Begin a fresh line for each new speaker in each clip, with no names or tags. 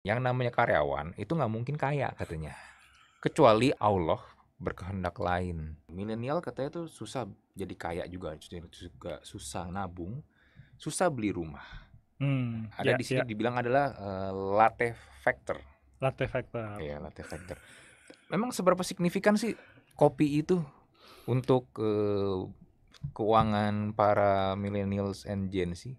Yang namanya karyawan itu nggak mungkin kaya katanya. Kecuali Allah berkehendak lain. Milenial katanya tuh susah jadi kaya juga, juga susah nabung, susah beli rumah. Hmm, Ada ya, di sini ya. dibilang adalah uh, latte factor. Latte factor. Iya, latte factor. Memang seberapa signifikan sih kopi itu untuk uh, keuangan para millennials
and Gen Z?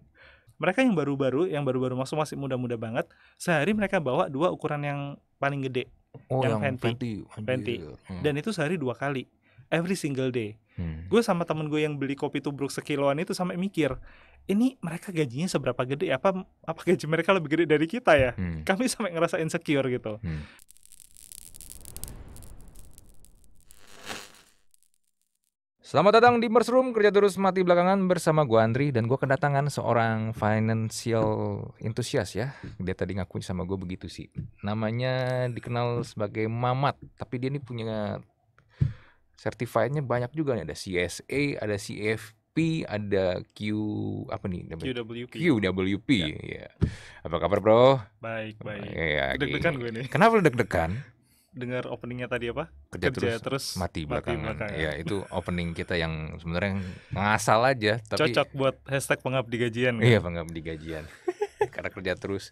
mereka yang baru-baru yang baru-baru masuk masih muda-muda banget sehari mereka bawa dua ukuran yang paling gede oh, yang, yang Fenty, Fenty. Hmm. dan itu sehari dua kali every single day hmm. gue sama temen gue yang beli kopi tubruk sekiloan itu sampai mikir ini mereka gajinya seberapa gede apa apa gaji mereka lebih gede dari kita ya hmm. kami sampai ngerasa insecure gitu hmm.
Selamat datang di Room kerja terus mati belakangan bersama gue Andri dan gue kedatangan seorang financial enthusiast ya dia tadi ngakuin sama gue begitu sih namanya dikenal sebagai Mamat tapi dia ini punya certifiednya banyak juga nih ada CSA ada CFP ada Q apa nih QWP QWP ya, ya. apa kabar bro baik baik ya, deg-degan gue nih kenapa deg-degan
dengar openingnya tadi apa? Kerja, Kerja terus, terus mati belakangan. mati belakangan. Ya
itu opening kita yang sebenarnya ngasal aja. Tapi... Cocok
buat hashtag pengabdi gajian. Kan? Iya gitu.
pengabdi gajian. Karena kerja terus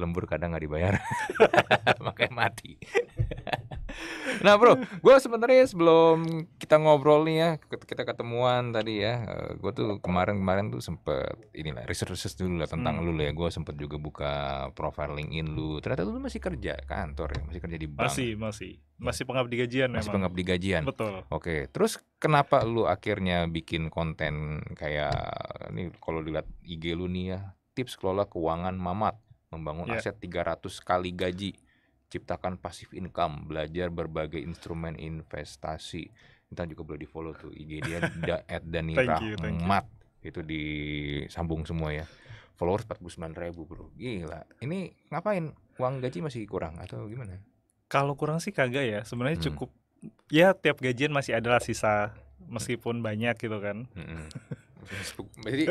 lembur kadang nggak dibayar, makanya mati nah bro, gue sebenernya sebelum kita ngobrol nih ya, kita ketemuan tadi ya, eh, gue tuh kemarin-kemarin tuh sempet inilah research-research dulu lah tentang hmm. lu ya, gue sempet juga buka profile LinkedIn lu. Ternyata lu masih kerja kantor ya, masih kerja di bank. Masih, ya?
masih, iya. masih pengabdi gajian. Masih memang.
pengabdi gajian. Betul. Oke, terus kenapa lu akhirnya bikin konten kayak ini kalau dilihat IG lu nih ya, tips kelola keuangan mamat membangun yeah. aset 300 kali gaji ciptakan pasif income, belajar berbagai instrumen investasi. Intan juga boleh di follow tuh IG dia da, at Dani Rahmat itu disambung semua ya. Followers 49 ribu bro, gila. Ini ngapain? Uang
gaji masih kurang atau gimana? Kalau kurang sih kagak ya. Sebenarnya hmm. cukup. Ya tiap gajian masih adalah sisa meskipun banyak gitu kan. Hmm. Facebook. Jadi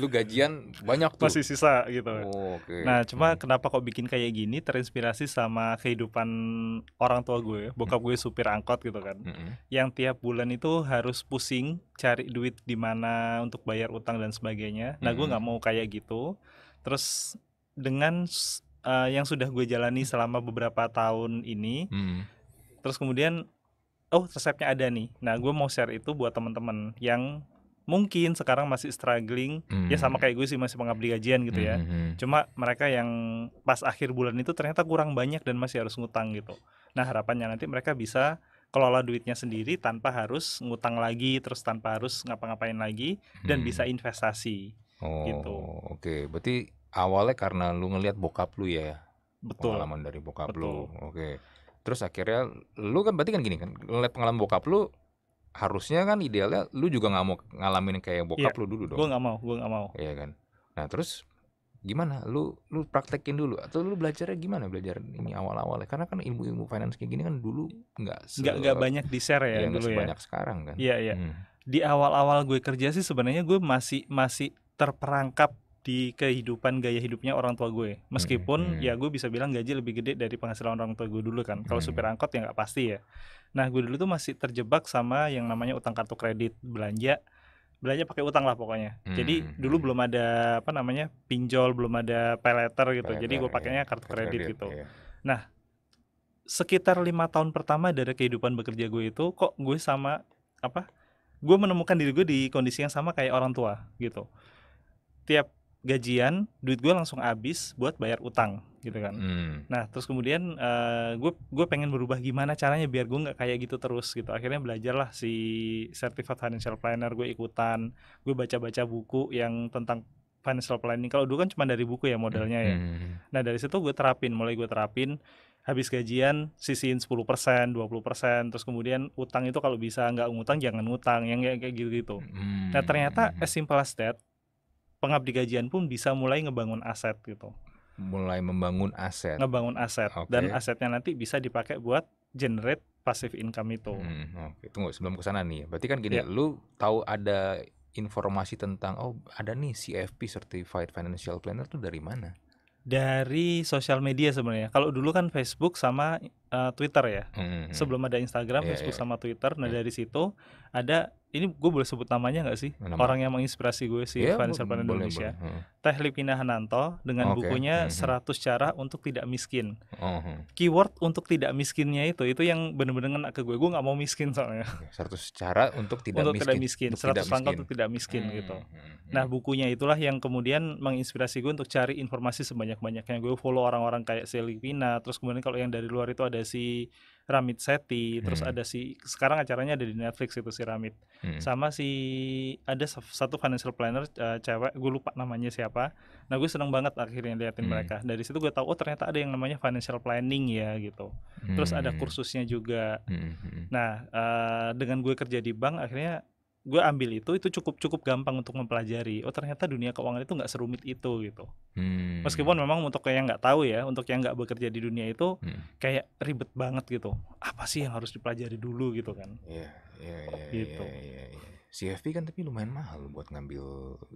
lu gajian banyak tuh. Masih
sisa gitu. Oh, okay. Nah,
cuma hmm. kenapa kok bikin kayak gini terinspirasi sama kehidupan orang tua gue, bokap gue supir angkot gitu kan. Hmm. Yang tiap bulan itu harus pusing cari duit di mana untuk bayar utang dan sebagainya. Nah, gue nggak mau kayak gitu. Terus dengan uh, yang sudah gue jalani selama beberapa tahun ini, hmm. terus kemudian oh resepnya ada nih. Nah, gue mau share itu buat teman-teman yang mungkin sekarang masih struggling mm. ya sama hmm. kayak gue sih masih mengabdi gajian gitu ya hmm, hmm cuma mereka yang pas akhir bulan itu ternyata kurang banyak dan masih harus ngutang gitu nah harapannya nanti mereka bisa kelola duitnya sendiri tanpa harus ngutang lagi terus tanpa harus ngapa-ngapain lagi dan hmm. bisa investasi
oh, gitu oke okay. berarti awalnya karena lu ngelihat bokap lu ya betul pengalaman dari bokap Betul. lu oke okay. terus akhirnya lu kan berarti kan gini kan ngeliat pengalaman bokap lu harusnya kan idealnya lu juga nggak mau ngalamin kayak bokap yeah. lu dulu dong. Gue nggak mau, gue nggak mau. Iya kan. Nah terus gimana? Lu lu praktekin dulu atau lu belajarnya gimana belajar ini awal-awal? Karena kan ilmu-ilmu finance kayak gini kan dulu
nggak nggak nggak banyak di share ya, ya dulu ya. Banyak sekarang kan. Iya iya. Hmm. Di awal-awal gue kerja sih sebenarnya gue masih masih terperangkap di kehidupan gaya hidupnya orang tua gue. Hmm, Meskipun hmm. ya gue bisa bilang gaji lebih gede dari penghasilan orang tua gue dulu kan. Kalau hmm. supir angkot ya nggak pasti ya. Nah, gue dulu tuh masih terjebak sama yang namanya utang kartu kredit, belanja belanja pakai utang lah pokoknya. Hmm. Jadi dulu hmm. belum ada apa namanya pinjol, belum ada pay letter gitu. Pay Jadi gue iya. pakainya iya. kartu kredit, kredit gitu. Iya. Nah, sekitar lima tahun pertama dari kehidupan bekerja gue itu, kok gue sama apa? Gue menemukan diri gue di kondisi yang sama kayak orang tua gitu. Tiap gajian, duit gue langsung habis buat bayar utang gitu kan hmm. nah terus kemudian uh, eh, gue gue pengen berubah gimana caranya biar gue nggak kayak gitu terus gitu akhirnya belajarlah si certified financial planner gue ikutan gue baca baca buku yang tentang financial planning kalau dulu kan cuma dari buku ya modalnya ya hmm. nah dari situ gue terapin mulai gue terapin habis gajian sisihin 10%, 20%, terus kemudian utang itu kalau bisa nggak ngutang jangan ngutang, yang kayak gitu-gitu. Hmm. Nah, ternyata hmm. as simple as that, pengabdi gajian pun bisa mulai ngebangun aset gitu
mulai membangun aset. Ngebangun
aset okay. dan asetnya nanti bisa dipakai buat generate passive income itu. Hmm, okay.
Tunggu sebelum ke sana nih. Berarti kan gini, yeah. lu tahu ada informasi tentang oh ada nih CFP Certified Financial Planner tuh dari mana?
Dari sosial media sebenarnya. Kalau dulu kan Facebook sama uh, Twitter ya. Mm -hmm. Sebelum ada Instagram, yeah, Facebook yeah. sama Twitter. Nah iya. dari situ ada ini gue boleh sebut namanya nggak sih? Nama. Orang yang menginspirasi gue sih yeah, Fanny Indonesia. Boleh, boleh. Hmm. Teh Lipina Hananto dengan okay. bukunya mm -hmm. 100 hmm. cara untuk tidak miskin. Mm -hmm. Keyword untuk tidak miskinnya itu itu yang bener-bener ngena ke gue. Gue nggak mau miskin soalnya.
100 cara untuk tidak untuk miskin. Tidak miskin. Untuk 100 langkah untuk
tidak miskin -hmm. gitu. Hmm, nah, bukunya itulah yang kemudian menginspirasi gue untuk cari informasi sebanyak-banyaknya. Gue follow orang-orang kayak Selipina, terus kemudian kalau yang dari luar itu ada si Ramit Seti, hmm. terus ada si sekarang acaranya ada di Netflix itu si Ramit. Hmm. Sama si ada satu financial planner uh, cewek, gue lupa namanya siapa. Nah, gue seneng banget akhirnya liatin hmm. mereka. Dari situ gue tahu oh ternyata ada yang namanya financial planning ya gitu. Hmm. Terus ada hmm. kursusnya juga. Hmm. hmm, hmm. Nah, uh, dengan gue kerja di bank akhirnya gue ambil itu itu cukup cukup gampang untuk mempelajari oh ternyata dunia keuangan itu nggak serumit itu gitu hmm. meskipun memang untuk yang nggak tahu ya untuk yang nggak bekerja di dunia itu hmm. kayak ribet banget gitu apa sih yang harus dipelajari dulu gitu kan yeah, yeah, yeah, gitu yeah, yeah, yeah.
CFP kan tapi lumayan mahal buat ngambil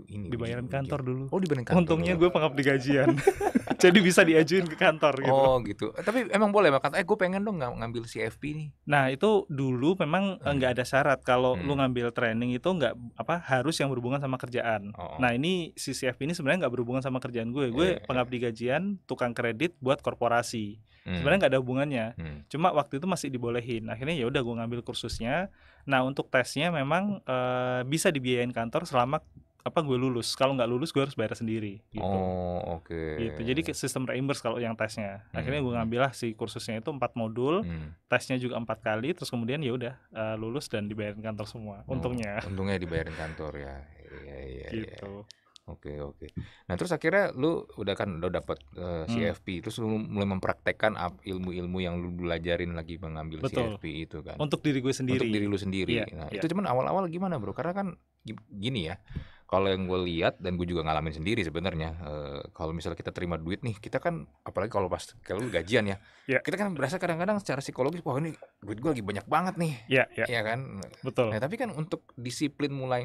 ini. Dibayarin
kantor dulu. Oh, dibayarin kantor. Untungnya gue pengap di gajian. Jadi bisa diajuin ke kantor gitu. Oh, gitu. Eh, tapi emang boleh makanya eh gue pengen dong ngambil CFP nih. Nah, itu dulu memang eh, eh. nggak hmm. ada syarat kalau hmm. lu ngambil training itu nggak apa harus yang berhubungan sama kerjaan. Oh. Nah, ini si CFP ini sebenarnya nggak berhubungan sama kerjaan gue. Gue yeah. di gajian, tukang kredit buat korporasi. Hmm. Sebenarnya nggak ada hubungannya. Hmm. Cuma waktu itu masih dibolehin. Akhirnya ya udah gue ngambil kursusnya. Nah untuk tesnya memang uh, bisa dibiayain kantor selama apa gue lulus. Kalau nggak lulus gue harus bayar sendiri. Gitu. Oh oke. Okay. Gitu. Jadi sistem reimburse kalau yang tesnya. Akhirnya hmm. gue hmm. ngambil lah si kursusnya itu empat modul, hmm. tesnya juga empat kali. Terus kemudian ya udah uh, lulus dan dibayarin kantor semua. Oh, untungnya. untungnya dibayarin kantor
ya. Iya iya. iya. Gitu. Oke okay, oke. Okay. Nah terus akhirnya lu udah kan lu dapet uh, eh, CFP, hmm. terus lu mulai mempraktekkan ilmu-ilmu yang lu belajarin lagi mengambil Betul. CFP itu kan. Untuk diri gue sendiri. Untuk diri lu sendiri. Yeah, nah yeah. itu cuman awal-awal gimana bro? Karena kan gini ya, kalau yang gue lihat dan gue juga ngalamin sendiri sebenarnya, uh, kalau misalnya kita terima duit nih, kita kan apalagi kalau pas kalau lu gajian ya, yeah. kita kan berasa kadang-kadang secara psikologis wah ini duit gue lagi banyak banget nih, Iya yeah, yeah. kan. Betul. Nah tapi kan untuk disiplin mulai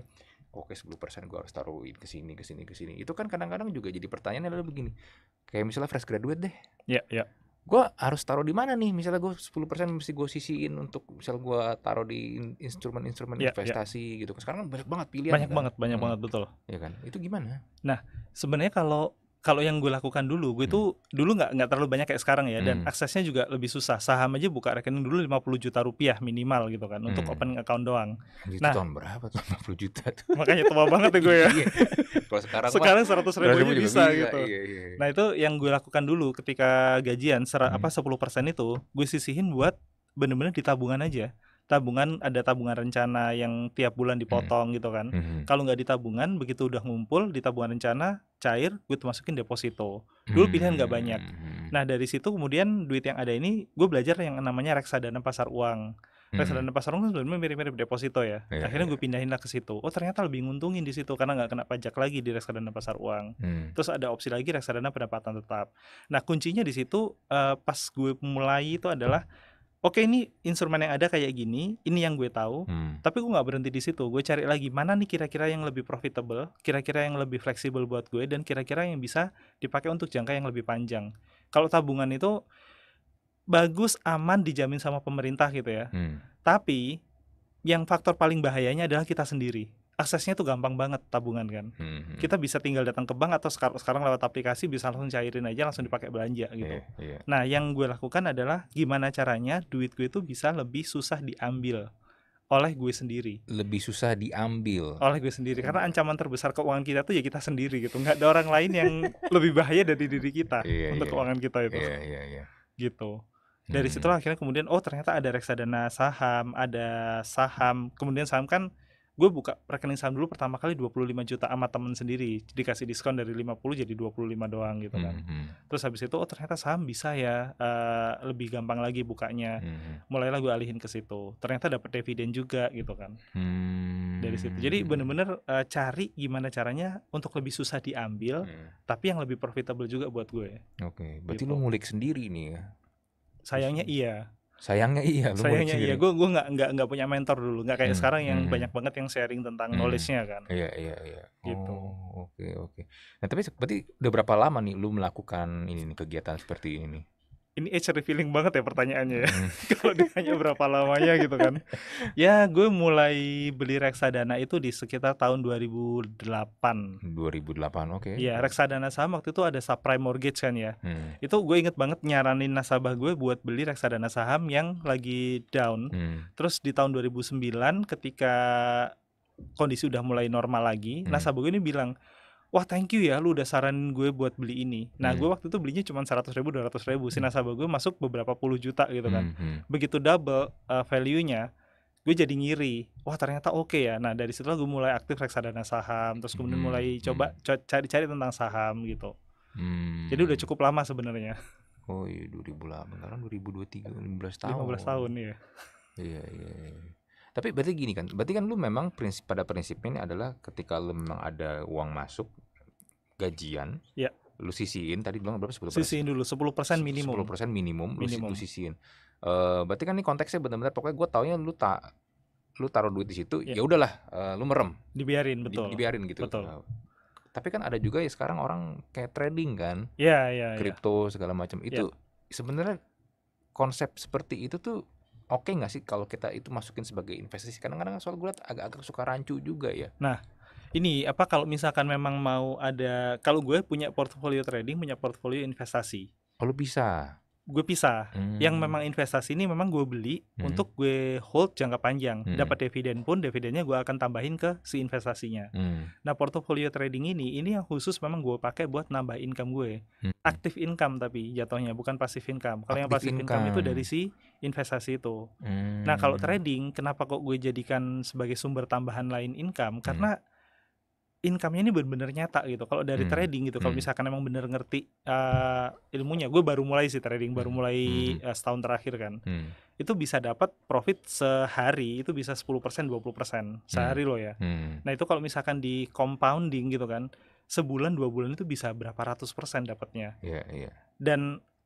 oke sepuluh persen gue harus taruhin ke sini ke sini ke sini itu kan kadang-kadang juga jadi pertanyaan adalah begini kayak misalnya fresh graduate deh ya yeah, ya yeah. gue harus taruh di mana nih misalnya gue persen mesti gue sisiin untuk misal gue taruh di
instrumen-instrumen yeah, ya. investasi yeah. gitu kan. sekarang kan banyak banget pilihan banyak kan? banget banyak hmm. banget betul ya kan itu gimana nah sebenarnya kalau kalau yang gue lakukan dulu gue itu hmm. dulu nggak nggak terlalu banyak kayak sekarang ya dan hmm. aksesnya juga lebih susah saham aja buka rekening dulu 50 juta rupiah minimal gitu kan hmm. untuk open account doang itu nah tahun berapa tuh
50 juta tuh makanya tua banget
ya gue ya iya. sekarang sekarang seratus ribu aja bisa, bisa gitu iya, iya, iya. nah itu yang gue lakukan dulu ketika gajian ser hmm. apa 10 persen itu gue sisihin buat bener-bener di tabungan aja tabungan ada tabungan rencana yang tiap bulan hmm. dipotong hmm. gitu kan. Hmm, hmm. Kalau nggak di tabungan begitu udah ngumpul di tabungan rencana cair gue masukin deposito. Dulu hmm, pilihan nggak banyak. Nah dari situ kemudian duit yang ada ini gue belajar yang namanya reksadana pasar uang. Reksadana pasar uang kan sebenarnya mirip-mirip deposito ya. Yeah, Akhirnya iya, gue iya. pindahin lah ke situ. Oh ternyata lebih nguntungin di situ karena nggak kena pajak lagi di reksadana pasar uang. Hmm. Terus ada opsi lagi reksadana pendapatan tetap. Nah kuncinya di situ uh, pas gue mulai itu adalah hmm oke okay, ini instrumen yang ada kayak gini, ini yang gue tahu, hmm. tapi gue nggak berhenti di situ. Gue cari lagi mana nih kira-kira yang lebih profitable, kira-kira yang lebih fleksibel buat gue dan kira-kira yang bisa dipakai untuk jangka yang lebih panjang. Kalau tabungan itu bagus, aman, dijamin sama pemerintah gitu ya. Hmm. Tapi yang faktor paling bahayanya adalah kita sendiri aksesnya tuh gampang banget tabungan kan. Hmm, hmm. Kita bisa tinggal datang ke bank atau sekarang sekarang lewat aplikasi bisa langsung cairin aja langsung dipakai belanja gitu. Yeah, yeah. Nah, yang gue lakukan adalah gimana caranya duit gue itu bisa lebih susah diambil oleh gue sendiri. Lebih susah
diambil
oleh gue sendiri karena hmm. ancaman terbesar keuangan kita tuh ya kita sendiri gitu. nggak ada orang lain yang lebih bahaya dari diri kita yeah, iya, untuk yeah. keuangan kita itu. Iya, yeah, iya, yeah, Yeah. Gitu. Dari hmm. situlah akhirnya kemudian oh ternyata ada reksadana saham, ada saham. Kemudian saham kan gue buka rekening saham dulu pertama kali 25 juta sama temen sendiri dikasih diskon dari 50 jadi 25 doang gitu kan mm -hmm. terus habis itu oh ternyata saham bisa ya uh, lebih gampang lagi bukanya mm -hmm. mulailah gue alihin ke situ ternyata dapat dividen juga gitu kan mm -hmm. dari situ jadi bener-bener uh, cari gimana caranya untuk lebih susah diambil mm -hmm. tapi yang lebih profitable juga buat gue ya. oke okay. berarti gitu. lo
ngulik sendiri nih ya
sayangnya iya Sayangnya iya. Sayangnya iya. Gue gue nggak nggak nggak punya mentor dulu. Nggak kayak hmm, sekarang yang hmm, hmm. banyak banget yang sharing tentang hmm. knowledge-nya kan.
Iya iya iya. Gitu. Oke oh, oke. Okay, okay. Nah tapi berarti udah berapa lama nih lu melakukan ini nih, kegiatan seperti ini nih?
ini age revealing banget ya pertanyaannya ya. Hmm. Kalau ditanya berapa lamanya gitu kan. Ya, gue mulai beli reksadana itu di sekitar tahun 2008. 2008, oke. Okay. Ya reksadana saham waktu itu ada subprime mortgage kan ya. Hmm. Itu gue inget banget nyaranin nasabah gue buat beli reksadana saham yang lagi down. Hmm. Terus di tahun 2009 ketika kondisi udah mulai normal lagi, hmm. nasabah gue ini bilang, wah thank you ya lu udah saran gue buat beli ini nah hmm. gue waktu itu belinya cuma seratus ribu dua ratus ribu si hmm. nasabah gue masuk beberapa puluh juta gitu kan hmm. hmm. begitu double uh, eh, value nya gue jadi ngiri wah ternyata oke okay ya nah dari situ gue mulai aktif reksadana saham terus kemudian hmm. mulai coba hmm. cari-cari tentang saham gitu hmm. jadi udah cukup lama sebenarnya oh iya 2008 sekarang 2023 15 tahun 15 tahun ya iya iya, iya. Tapi
berarti gini kan, berarti kan lu memang prinsip pada prinsipnya ini adalah ketika lu memang ada uang masuk, gajian, ya. lu sisihin tadi bilang berapa 10%? Sisihin dulu 10% minimum. 10% minimum, minimum. lu, lu sisihin. Uh, berarti kan ini konteksnya benar-benar pokoknya gue taunya lu tak lu taruh duit di situ, ya, ya udahlah, uh, lu merem. Dibiarin betul. Di, dibiarin gitu. Betul. Uh, tapi kan ada juga ya sekarang orang kayak trading kan, ya, ya, ya. kripto ya. segala macam itu ya. sebenarnya konsep seperti itu tuh oke okay nggak sih kalau kita itu masukin sebagai investasi
kadang-kadang soal gue agak-agak suka rancu juga ya nah ini apa kalau misalkan memang mau ada kalau gue punya portfolio trading punya portfolio investasi kalau oh, bisa gue bisa hmm. yang memang investasi ini memang gue beli hmm. untuk gue hold jangka panjang hmm. dapat dividen pun dividennya gue akan tambahin ke si investasinya hmm. nah portfolio trading ini ini yang khusus memang gue pakai buat nambah income gue hmm. aktif income tapi jatuhnya bukan pasif income kalau yang pasif income. income itu dari si investasi itu hmm. nah kalau hmm. trading kenapa kok gue jadikan sebagai sumber tambahan lain income karena hmm income-nya ini benar-benar nyata gitu. Kalau dari hmm. trading gitu, kalau hmm. misalkan emang bener ngerti uh, ilmunya, gue baru mulai sih trading, baru hmm. mulai hmm. uh, setahun terakhir kan. Hmm. Itu bisa dapat profit sehari itu bisa 10% 20% hmm. sehari hmm. loh ya. Hmm. Nah, itu kalau misalkan di compounding gitu kan, sebulan dua bulan itu bisa berapa ratus persen dapatnya. Iya, yeah, iya. Yeah. Dan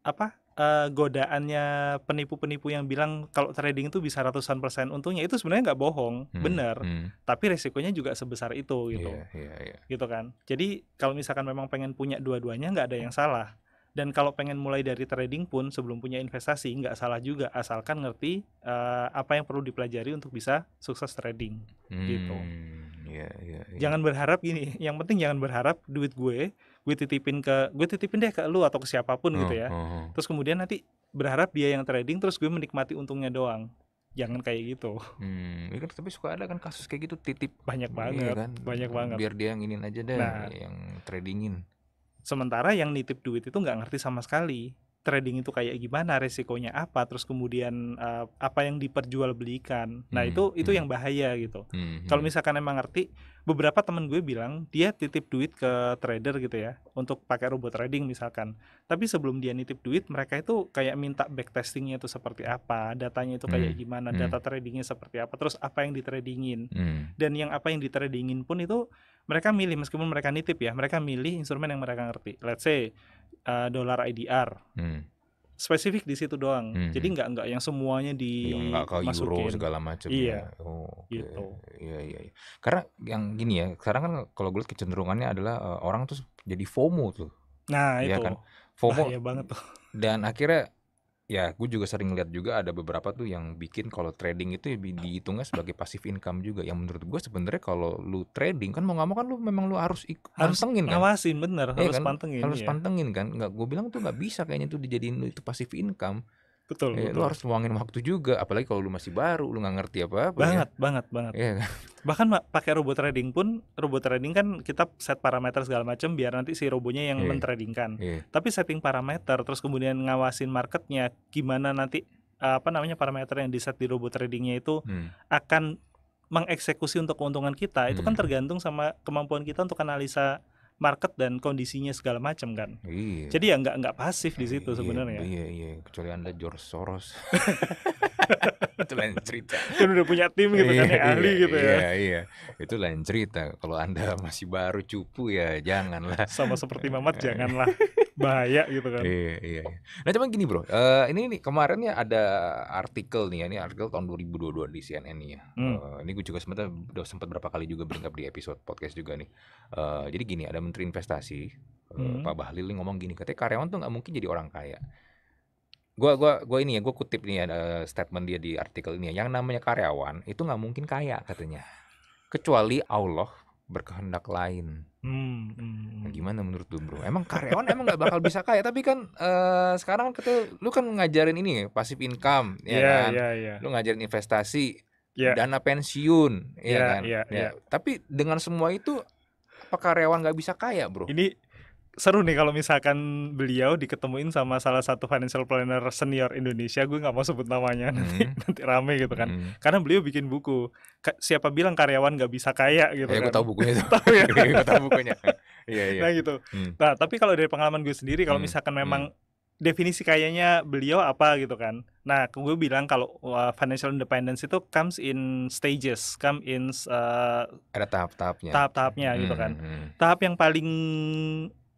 apa? uh, godaannya penipu-penipu yang bilang kalau trading itu bisa ratusan persen untungnya itu sebenarnya nggak bohong, hmm, benar. Hmm. Tapi resikonya juga sebesar itu gitu, yeah, yeah, yeah. gitu kan. Jadi kalau misalkan memang pengen punya dua-duanya nggak ada yang salah. Dan kalau pengen mulai dari trading pun sebelum punya investasi nggak salah juga asalkan ngerti uh, apa yang perlu dipelajari untuk bisa sukses trading gitu. hmm, gitu. Iya, yeah, yeah, yeah. Jangan berharap gini. Yang penting jangan berharap duit gue gue titipin ke gue titipin deh ke lu atau ke siapapun gitu oh, gitu ya oh, oh. terus kemudian nanti berharap dia yang trading terus gue menikmati untungnya doang jangan kayak gitu hmm, ya kan, tapi suka ada kan kasus kayak gitu titip banyak iya banget iya kan? banyak banget biar dia yang ingin aja deh nah, yang tradingin sementara yang nitip duit itu nggak ngerti sama sekali trading itu kayak gimana, resikonya apa, terus kemudian uh, apa yang diperjualbelikan. Nah, hmm. itu itu hmm. yang bahaya gitu. Hmm, hmm. Kalau misalkan emang ngerti, beberapa temen gue bilang dia titip duit ke trader gitu ya, untuk pakai robot trading misalkan. Tapi sebelum dia nitip duit, mereka itu kayak minta backtestingnya itu seperti apa, datanya itu kayak hmm. gimana, hmm. data tradingnya seperti apa, terus apa yang ditradingin. Hmm. Dan yang apa yang ditradingin pun itu mereka milih meskipun mereka nitip ya, mereka milih instrumen yang mereka ngerti. Let's say uh, dolar IDR. Hmm. Spesifik di situ doang. Hmm. Jadi hmm. nggak nggak yang semuanya di ya, ke euro segala macam. Iya. Ya. Oh,
okay. gitu. Iya iya iya. Karena yang gini ya, sekarang kan kalau gue lihat kecenderungannya adalah uh, orang tuh jadi FOMO tuh. Nah, ya itu. kan. FOMO. banget tuh. Dan akhirnya ya gue juga sering lihat juga ada beberapa tuh yang bikin kalau trading itu dihitungnya sebagai passive income juga yang menurut gue sebenarnya kalau lu trading kan mau nggak mau kan lu memang lu harus harus pantengin kan ngawasin bener ya, harus kan? pantengin harus ya. pantengin kan nggak gue bilang tuh nggak bisa kayaknya tuh dijadiin itu passive income
betul, ya, betul. Lu harus luangin waktu juga, apalagi kalau lu masih baru, lu nggak ngerti apa-apa. Banget, ya. banget, banget. Ya, Bahkan pakai robot trading pun, robot trading kan kita set parameter segala macam biar nanti si robonya yang yeah. mentradingkan. Yeah. Tapi setting parameter, terus kemudian ngawasin marketnya, gimana nanti eh, apa namanya parameter yang di set di robot tradingnya itu hmm. akan mengeksekusi untuk keuntungan kita, itu kan hmm. tergantung sama kemampuan kita untuk analisa market dan kondisinya segala macam kan. Iya. Jadi ya nggak nggak pasif di situ iya, sebenarnya. Iya iya kecuali anda George Soros. itu lain cerita. Kan udah punya tim gitu kan, iya,
kan ahli iya, gitu iya, ya. Iya iya itu lain cerita. Kalau anda masih baru cupu ya janganlah. Sama seperti Mamat janganlah
bahaya gitu kan. Iya,
iya, iya. Nah, cuman gini, Bro. Uh, ini nih kemarin ya ada artikel nih ya, ini artikel tahun 2022 di CNN nih ya. Hmm. Uh, ini gue juga sempat udah sempat berapa kali juga bring di episode podcast juga nih. Uh, jadi gini, ada menteri investasi uh, Pak Bahlil ngomong gini, katanya karyawan tuh nggak mungkin jadi orang kaya. Gua gua gua ini ya, gua kutip nih ya uh, statement dia di artikel ini ya. Yang namanya karyawan itu nggak mungkin kaya katanya. Kecuali Allah berkehendak lain. Hmm, hmm, hmm. Nah, gimana menurut lu bro? Emang karyawan emang nggak bakal bisa kaya, tapi kan uh, sekarang kan kita, lu kan ngajarin ini ya, pasif income, ya yeah, kan? Yeah, yeah. Lu ngajarin investasi, yeah. dana pensiun,
yeah, iya, kan? iya, ya kan? Yeah, yeah. Tapi dengan semua itu, apa karyawan nggak bisa kaya bro? Ini seru nih kalau misalkan beliau diketemuin sama salah satu financial planner senior Indonesia gue nggak mau sebut namanya hmm. nanti nanti rame gitu kan hmm. karena beliau bikin buku siapa bilang karyawan nggak bisa kaya gitu ya, kan gue tahu bukunya itu tahu ya gue tahu bukunya iya iya nah gitu mm. nah tapi kalau dari pengalaman gue sendiri kalau hmm. misalkan hmm. memang hmm. definisi kayaknya beliau apa gitu kan nah gue bilang kalau financial independence itu comes in stages come in uh,
ada tahap-tahapnya tahap-tahapnya gitu hmm. gitu kan hmm,
tahap yang paling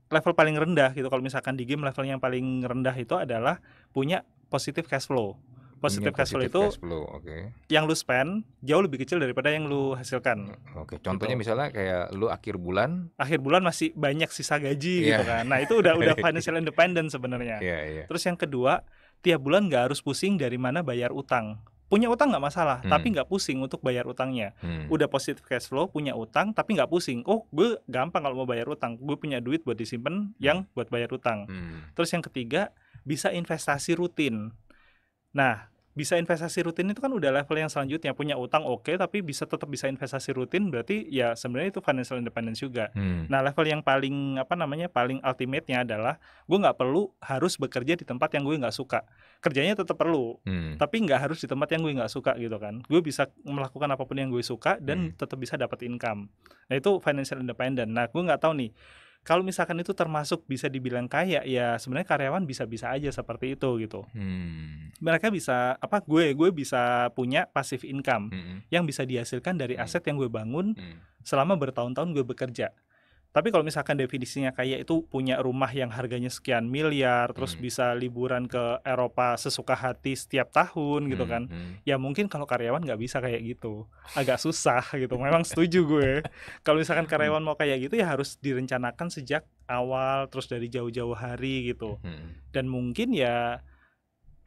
level paling rendah gitu kalau misalkan di game level yang paling rendah itu adalah punya positif cash flow positif cash flow itu cash
flow. Okay.
yang lu spend jauh lebih kecil daripada yang lu hasilkan. Hmm, oke, okay. contohnya gitu. misalnya kayak lu akhir bulan, akhir bulan masih banyak sisa gaji yeah. gitu kan. Nah, itu udah udah financial independent sebenarnya. Yeah, yeah. Terus yang kedua, tiap bulan nggak harus pusing dari mana bayar utang punya utang nggak masalah, hmm. tapi nggak pusing untuk bayar utangnya. Hmm. Udah positif cash flow, punya utang, tapi nggak pusing. Oh, gue gampang kalau mau bayar utang. Gue punya duit buat disimpan hmm. yang buat bayar utang. Hmm. Terus yang ketiga, bisa investasi rutin. Nah, bisa investasi rutin itu kan udah level yang selanjutnya punya utang oke okay, tapi bisa tetap bisa investasi rutin berarti ya sebenarnya itu financial independence juga. Hmm. Nah level yang paling apa namanya paling ultimate-nya adalah gue nggak perlu harus bekerja di tempat yang gue nggak suka kerjanya tetap perlu hmm. tapi nggak harus di tempat yang gue nggak suka gitu kan. Gue bisa melakukan apapun yang gue suka dan hmm. tetap bisa dapat income. Nah itu financial independence Nah gue nggak tahu nih kalau misalkan itu termasuk bisa dibilang kaya ya sebenarnya karyawan bisa-bisa aja seperti itu gitu hmm. mereka bisa apa gue gue bisa punya passive income hmm. yang bisa dihasilkan dari hmm. aset yang gue bangun hmm. selama bertahun-tahun gue bekerja tapi kalau misalkan definisinya kayak itu punya rumah yang harganya sekian miliar, terus hmm. bisa liburan ke Eropa sesuka hati setiap tahun gitu hmm, kan. Hmm. Ya mungkin kalau karyawan nggak bisa kayak gitu. Agak susah gitu. Memang setuju gue. Kalau misalkan hmm. karyawan mau kayak gitu ya harus direncanakan sejak awal, terus dari jauh-jauh hari gitu. Hmm. Dan mungkin ya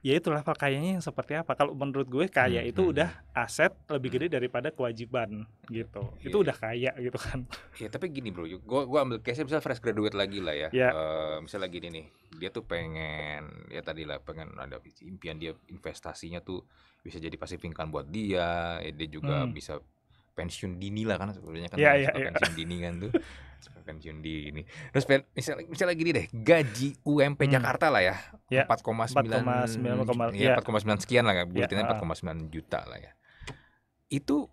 ya itu level kayanya yang seperti apa kalau menurut gue kaya hmm, itu hmm. udah hmm. aset lebih hmm. gede daripada kewajiban gitu yeah. itu iya. udah kaya gitu kan ya yeah, tapi gini bro gue gue ambil case misal
fresh graduate lagi lah ya yeah. Ya. uh, misalnya gini nih dia tuh pengen ya tadi lah pengen ada impian dia investasinya tuh bisa jadi pasif income buat dia ya dia juga hmm. bisa pensiun dini lah kan sebenarnya kan yeah, yeah, ya. pensiun dini kan tuh Pensiun kan di ini. Terus misal misalnya gini deh, gaji UMP hmm. Jakarta lah ya, ya. 4,9 iya. ya sekian lah ya, bulatannya 4,9 juta lah ya. Itu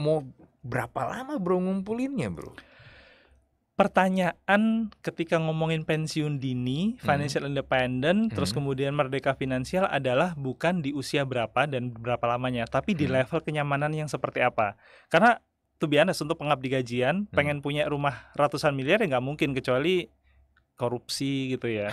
mau berapa lama bro ngumpulinnya bro? Pertanyaan ketika ngomongin pensiun dini, hmm. financial hmm. independent, hmm. terus kemudian merdeka finansial adalah bukan di usia berapa dan berapa lamanya, tapi di hmm. level kenyamanan yang seperti apa. Karena to be honest untuk pengabdi gajian hmm. pengen punya rumah ratusan miliar ya nggak mungkin kecuali korupsi gitu ya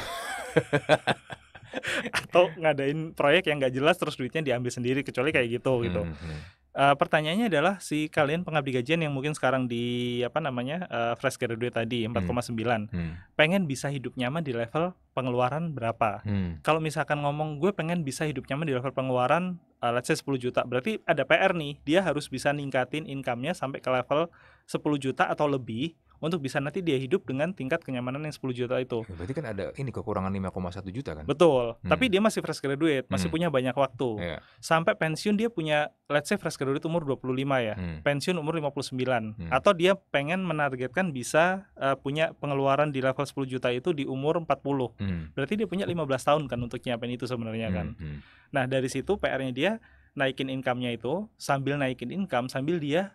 atau ngadain proyek yang nggak jelas terus duitnya diambil sendiri kecuali kayak gitu hmm, gitu hmm. uh, pertanyaannya adalah si kalian pengabdi gajian yang mungkin sekarang di apa namanya uh, fresh graduate tadi 4,9 hmm. hmm. pengen bisa hidup nyaman di level pengeluaran berapa hmm. kalau misalkan ngomong gue pengen bisa hidup nyaman di level pengeluaran uh, let's say 10 juta. Berarti ada PR nih, dia harus bisa ningkatin income-nya sampai ke level 10 juta atau lebih untuk bisa nanti dia hidup dengan tingkat kenyamanan yang 10 juta itu. Ya, berarti kan ada ini kekurangan 5,1 juta kan? Betul. Hmm. Tapi dia masih fresh graduate, masih hmm. punya banyak waktu. Yeah. Sampai pensiun dia punya let's say fresh graduate umur 25 ya. Hmm. Pensiun umur 59 hmm. atau dia pengen menargetkan bisa uh, punya pengeluaran di level 10 juta itu di umur 40. Hmm. Berarti dia punya 15 tahun kan untuk nyiapin itu sebenarnya kan. Hmm. hmm. Nah, dari situ PR-nya dia naikin income-nya itu sambil naikin income sambil dia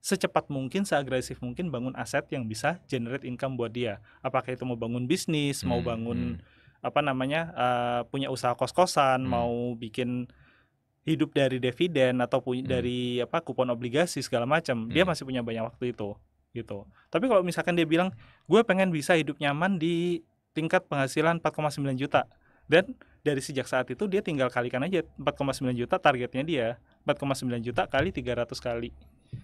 secepat mungkin, seagresif mungkin bangun aset yang bisa generate income buat dia. Apakah itu mau bangun bisnis, mau hmm, bangun hmm. apa namanya, uh, punya usaha kos-kosan, hmm. mau bikin hidup dari dividen atau punya hmm. dari apa kupon obligasi segala macam. Hmm. Dia masih punya banyak waktu itu gitu. Tapi kalau misalkan dia bilang, gue pengen bisa hidup nyaman di tingkat penghasilan 4,9 juta dan dari sejak saat itu dia tinggal kalikan aja 4,9 juta targetnya dia 4,9 juta kali 300 kali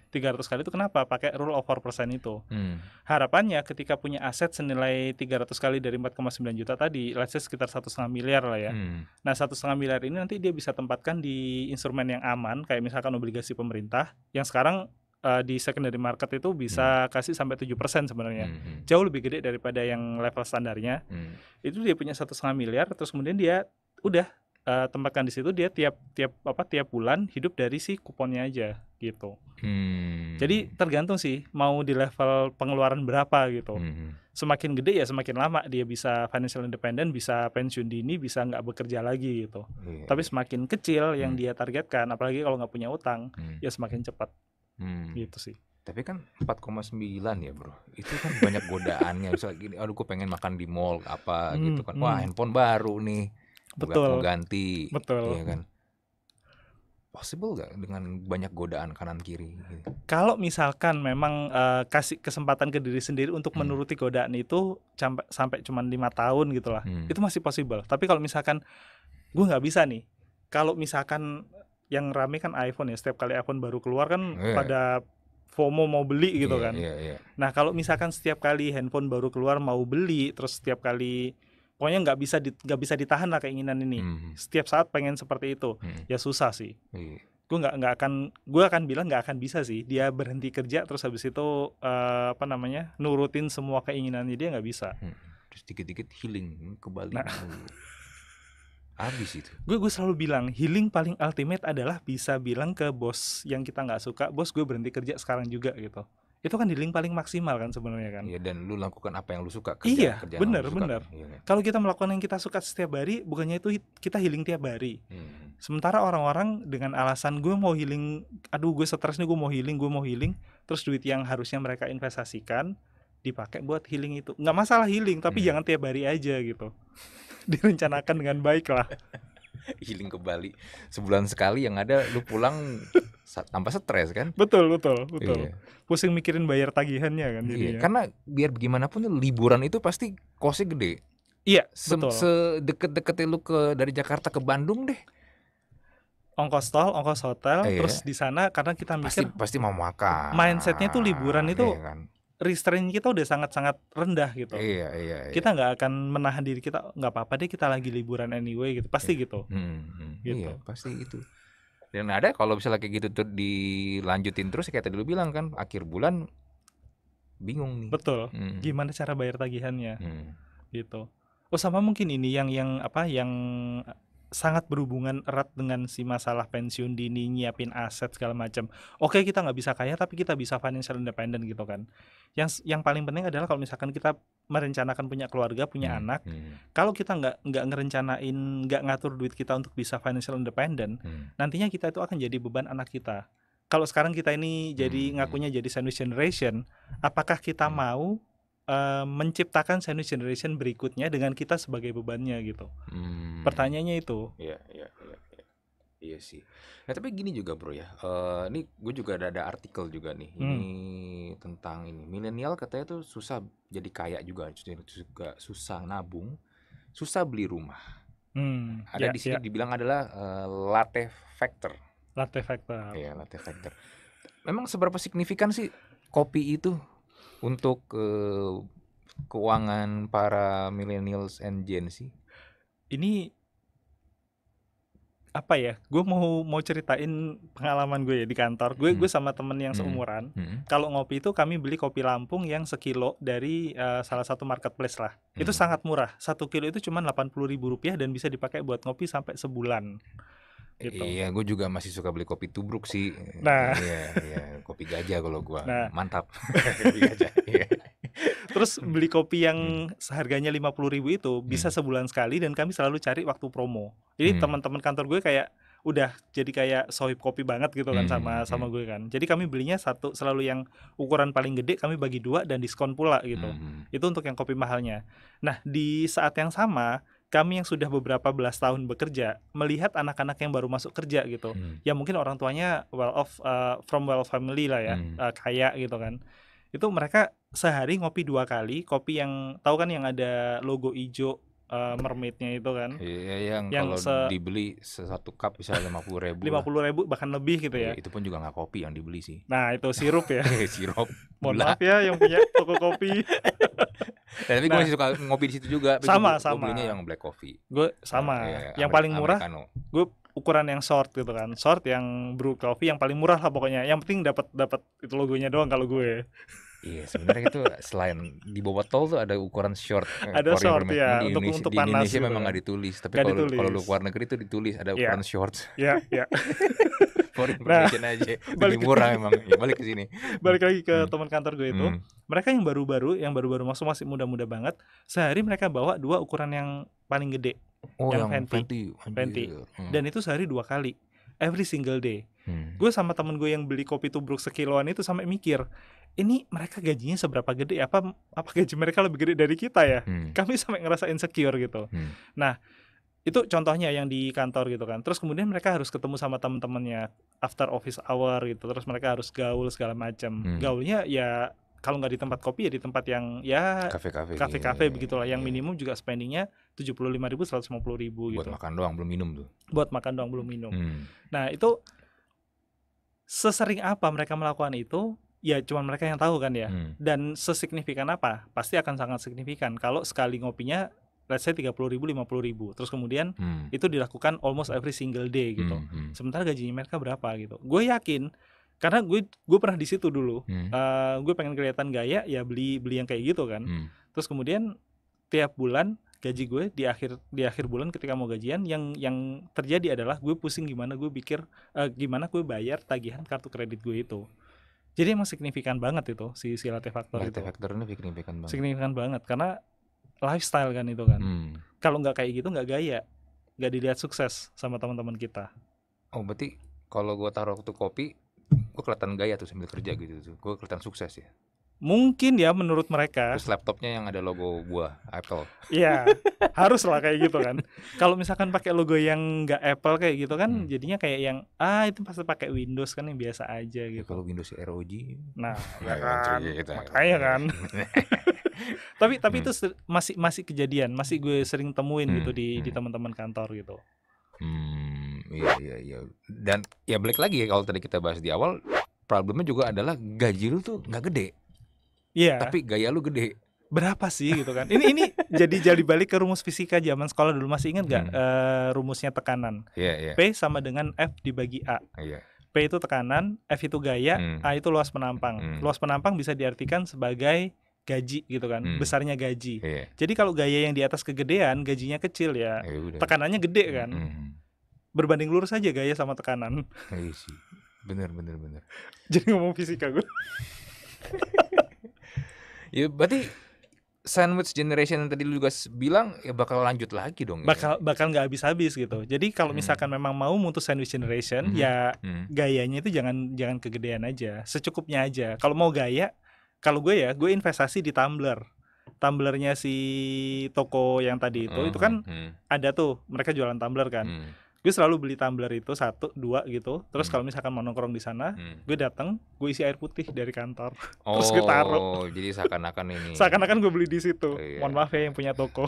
300 kali itu kenapa? Pakai rule of 4% itu. Hmm. Harapannya ketika punya aset senilai 300 kali dari 4,9 juta tadi, let's sekitar satu setengah miliar lah ya. Hmm. Nah satu setengah miliar ini nanti dia bisa tempatkan di instrumen yang aman, kayak misalkan obligasi pemerintah, yang sekarang uh, di secondary market itu bisa hmm. kasih sampai tujuh persen sebenarnya hmm, hmm. jauh lebih gede daripada yang level standarnya hmm. itu dia punya satu setengah miliar terus kemudian dia udah uh, tempatkan di situ dia tiap tiap apa tiap bulan hidup dari si kuponnya aja gitu. Hmm. Jadi tergantung sih mau di level pengeluaran berapa gitu. Hmm. Semakin gede ya semakin lama dia bisa financial independent, bisa pensiun dini, bisa nggak bekerja lagi gitu. Yeah. Tapi iya. semakin kecil yang hmm. dia targetkan, apalagi kalau nggak punya utang, hmm. ya semakin cepat. Hmm. Gitu sih. Tapi kan 4,9 ya bro, itu kan banyak godaannya.
Misalnya gini, aduh gue pengen makan di mall apa gitu hmm, gitu kan. Wah hmm. handphone baru nih, betul. Bukan mau ganti, betul. Iya kan possible nggak dengan banyak godaan kanan kiri? Gitu?
Kalau misalkan memang uh, kasih kesempatan ke diri sendiri untuk hmm. menuruti godaan itu sampai sampai cuma lima tahun gitulah, hmm. itu masih possible. Tapi kalau misalkan gue nggak bisa nih, kalau misalkan yang rame kan iPhone ya, setiap kali iPhone baru keluar kan yeah. Oh, iya. pada FOMO mau beli gitu yeah, kan. Yeah, yeah. Nah kalau misalkan setiap kali handphone baru keluar mau beli, terus setiap kali pokoknya nggak bisa nggak bisa ditahan lah keinginan ini hmm. setiap saat pengen seperti itu hmm. ya susah sih hmm. Iya. gue nggak nggak akan gue akan bilang nggak akan bisa sih dia berhenti kerja terus habis itu uh, apa namanya nurutin semua keinginannya dia nggak bisa hmm. terus dikit-dikit healing kembali. nah. habis itu. Gue gue selalu bilang healing paling ultimate adalah bisa bilang ke bos yang kita nggak suka, bos gue berhenti kerja sekarang juga gitu itu kan di link paling maksimal kan sebenarnya kan iya dan lu lakukan apa yang lu suka kerja, iya kerjaan bener yang bener Iya. Kan? kalau kita melakukan yang kita suka setiap hari bukannya itu kita healing tiap hari hmm. sementara orang-orang dengan alasan gue mau healing aduh gue stres nih gue mau healing gue mau healing terus duit yang harusnya mereka investasikan dipakai buat healing itu nggak masalah healing tapi hmm. jangan tiap hari aja gitu direncanakan dengan baik lah
healing ke Bali sebulan sekali yang ada lu pulang tanpa stres kan
betul betul betul iya. pusing mikirin bayar tagihannya kan iya, karena biar bagaimanapun
liburan itu pasti kosnya gede
iya se betul sedekat-dekatnya lu ke dari Jakarta ke Bandung deh ongkos tol, ongkos hotel, eh, terus di sana karena kita mikir pasti
pasti mau makan.
Mindsetnya tuh liburan iya itu iya kan? restrain kita udah sangat-sangat rendah gitu. Iya, iya, iya. Kita nggak akan menahan diri kita nggak apa-apa deh kita lagi liburan anyway gitu. Pasti iya. gitu. Hmm, hmm, gitu. Iya, pasti itu.
Dan ada kalau misalnya kayak gitu tuh dilanjutin terus ya
kayak tadi lu bilang kan akhir bulan bingung nih. Betul. Hmm. Gimana cara bayar tagihannya? Hmm. Gitu. Oh sama mungkin ini yang yang apa yang sangat berhubungan erat dengan si masalah pensiun dini nyiapin aset segala macam oke kita nggak bisa kaya tapi kita bisa financial independent gitu kan yang yang paling penting adalah kalau misalkan kita merencanakan punya keluarga punya hmm, anak hmm. kalau kita nggak nggak ngerencanain nggak ngatur duit kita untuk bisa financial independent hmm. nantinya kita itu akan jadi beban anak kita kalau sekarang kita ini jadi hmm, hmm. ngakunya jadi sandwich generation apakah kita hmm. mau uh, menciptakan sandwich generation berikutnya dengan kita sebagai bebannya gitu. Hmm. Pertanyaannya itu.
Iya, iya, iya. Ya. Iya sih. Nah tapi gini juga bro ya. Uh, ini gue juga ada, ada artikel juga nih. Hmm. Ini tentang ini. Milenial katanya tuh susah jadi kaya juga, juga susah nabung, susah beli rumah.
Hmm. Ada ya, di sini ya.
dibilang adalah uh, latte factor. Latte factor. Iya latte factor. Memang seberapa signifikan sih kopi itu untuk ke eh,
keuangan para millennials and Gen Z? Ini apa ya? Gue mau mau ceritain pengalaman gue ya di kantor. Gue hmm. gue sama temen yang hmm. seumuran. Hmm. Kalau ngopi itu kami beli kopi Lampung yang sekilo dari uh, salah satu marketplace lah. Hmm. Itu sangat murah. Satu kilo itu cuma delapan puluh ribu rupiah dan bisa dipakai buat ngopi sampai sebulan. Gitu. Iya,
gue juga masih suka beli kopi tubruk sih. Nah, iya, iya. kopi gajah kalau gue nah. mantap.
gajah. Iya. Terus beli kopi yang hmm. seharganya lima puluh ribu itu bisa hmm. sebulan sekali dan kami selalu cari waktu promo. Jadi hmm. teman-teman kantor gue kayak udah jadi kayak sohib kopi banget gitu kan hmm, sama hmm, sama hmm. gue kan. Jadi kami belinya satu selalu yang ukuran paling gede kami bagi dua dan diskon pula gitu. Hmm. hmm. Itu untuk yang kopi mahalnya. Nah di saat yang sama kami yang sudah beberapa belas tahun bekerja melihat anak-anak yang baru masuk kerja gitu hmm. ya mungkin orang tuanya well off uh, from well family lah ya hmm. uh, kaya gitu kan itu mereka sehari ngopi dua kali kopi yang tahu kan yang ada logo hijau uh, mermaidnya itu kan
ya, yang, yang kalau se dibeli satu cup bisa lima puluh ribu lima puluh
ribu bahkan lebih gitu ya, ya itu
pun juga nggak kopi
yang dibeli sih nah itu sirup ya sirup mohon maaf ya yang punya toko kopi tapi gue nah, masih suka ngopi di situ juga. Sama, gua, sama. Gue yang black coffee. Gue sama. Nah, ya, yang paling murah. Gue ukuran yang short gitu kan short yang brew coffee yang paling murah lah pokoknya yang penting dapat dapat itu logonya doang kalau gue iya sebenarnya itu
selain di bawah tol tuh ada ukuran short eh, ada Korea short ya di untuk Indonesia, untuk di Indonesia memang gitu. nggak ditulis tapi kalau kalau lu negeri itu ditulis ada iya. ukuran yeah. short
ya yeah, yeah for information nah, aja lebih murah emang. ya, balik ke sini balik lagi ke hmm. teman kantor gue itu hmm. mereka yang baru-baru yang baru-baru masuk masih muda-muda banget sehari mereka bawa dua ukuran yang paling gede oh, yang, Fenty Fenty, Hmm. dan itu sehari dua kali every single day hmm. gue sama temen gue yang beli kopi tubruk sekiloan itu sampai mikir ini mereka gajinya seberapa gede apa apa gaji mereka lebih gede dari kita ya hmm. kami sampai ngerasa insecure gitu hmm. nah itu contohnya yang di kantor gitu kan terus kemudian mereka harus ketemu sama teman-temannya after office hour gitu terus mereka harus gaul segala macam hmm. gaulnya ya kalau nggak di tempat kopi ya di tempat yang
ya kafe-kafe kafe-kafe
iya, begitulah yang iya. minimum juga spendingnya tujuh puluh lima ribu seratus lima puluh ribu gitu buat makan doang belum minum tuh buat makan doang belum minum hmm. nah itu sesering apa mereka melakukan itu ya cuma mereka yang tahu kan ya hmm. dan sesignifikan apa pasti akan sangat signifikan kalau sekali ngopinya let's say 30 ribu, 50 ribu. Terus kemudian hmm. itu dilakukan almost every single day gitu. Hmm, hmm. Sementara gajinya mereka berapa gitu. Gue yakin karena gue gue pernah di situ dulu. Hmm. Uh, gue pengen kelihatan gaya ya beli beli yang kayak gitu kan. Hmm. Terus kemudian tiap bulan gaji gue di akhir di akhir bulan ketika mau gajian yang yang terjadi adalah gue pusing gimana gue pikir uh, gimana gue bayar tagihan kartu kredit gue itu. Jadi emang signifikan banget itu si si latte factor latte itu. Latte factor ini signifikan banget. Signifikan banget karena lifestyle kan itu kan. Hmm. Kalau nggak kayak gitu nggak gaya, nggak dilihat sukses sama teman-teman kita.
Oh berarti kalau gue taruh waktu kopi, gue kelihatan gaya tuh sambil kerja gitu tuh, gue kelihatan sukses ya. Mungkin ya menurut mereka. Terus laptopnya yang ada logo buah Apple.
Iya, harus lah kayak gitu kan. Kalau misalkan pakai logo yang nggak Apple kayak gitu kan, hmm. jadinya kayak yang ah itu pasti pakai Windows kan yang biasa aja ya, gitu. kalau Windows ya ROG. Nah, ya, ya kan. Gitu. Makanya kan. tapi tapi hmm. itu masih masih kejadian masih gue sering temuin gitu hmm. gitu di hmm. di teman-teman kantor gitu
hmm iya iya iya dan ya balik lagi ya kalau tadi kita bahas di awal problemnya juga adalah gaji lu tuh nggak gede
iya yeah. tapi gaya lu gede berapa sih gitu kan ini ini jadi jadi balik ke rumus fisika zaman sekolah dulu masih ingat nggak hmm. uh, rumusnya tekanan yeah, yeah. p sama dengan f dibagi a yeah. P itu tekanan, F itu gaya, hmm. A itu luas penampang. Hmm. Luas penampang bisa diartikan sebagai gaji gitu kan hmm. besarnya gaji yeah. jadi kalau gaya yang di atas kegedean gajinya kecil ya Yaudah. tekanannya gede hmm, kan hmm, hmm. berbanding lurus aja gaya sama tekanan
iya bener bener bener
jadi ngomong fisika gue ya berarti sandwich generation yang tadi lu juga bilang ya bakal lanjut lagi dong ya. bakal bakal nggak habis-habis gitu jadi kalau hmm. misalkan memang mau mutus sandwich generation hmm. ya hmm. gayanya itu jangan jangan kegedean aja secukupnya aja kalau mau gaya kalau gue ya gue investasi di Tumblr tumblernya si toko yang tadi itu hmm, itu kan hmm, hmm. ada tuh mereka jualan tumbler kan gue selalu beli tumbler itu satu dua gitu terus kalau misalkan mau nongkrong di sana gue datang gue isi air putih dari kantor oh, terus gue taruh oh, jadi seakan-akan ini seakan-akan gue beli di situ oh, iya. mohon maaf ya yang punya toko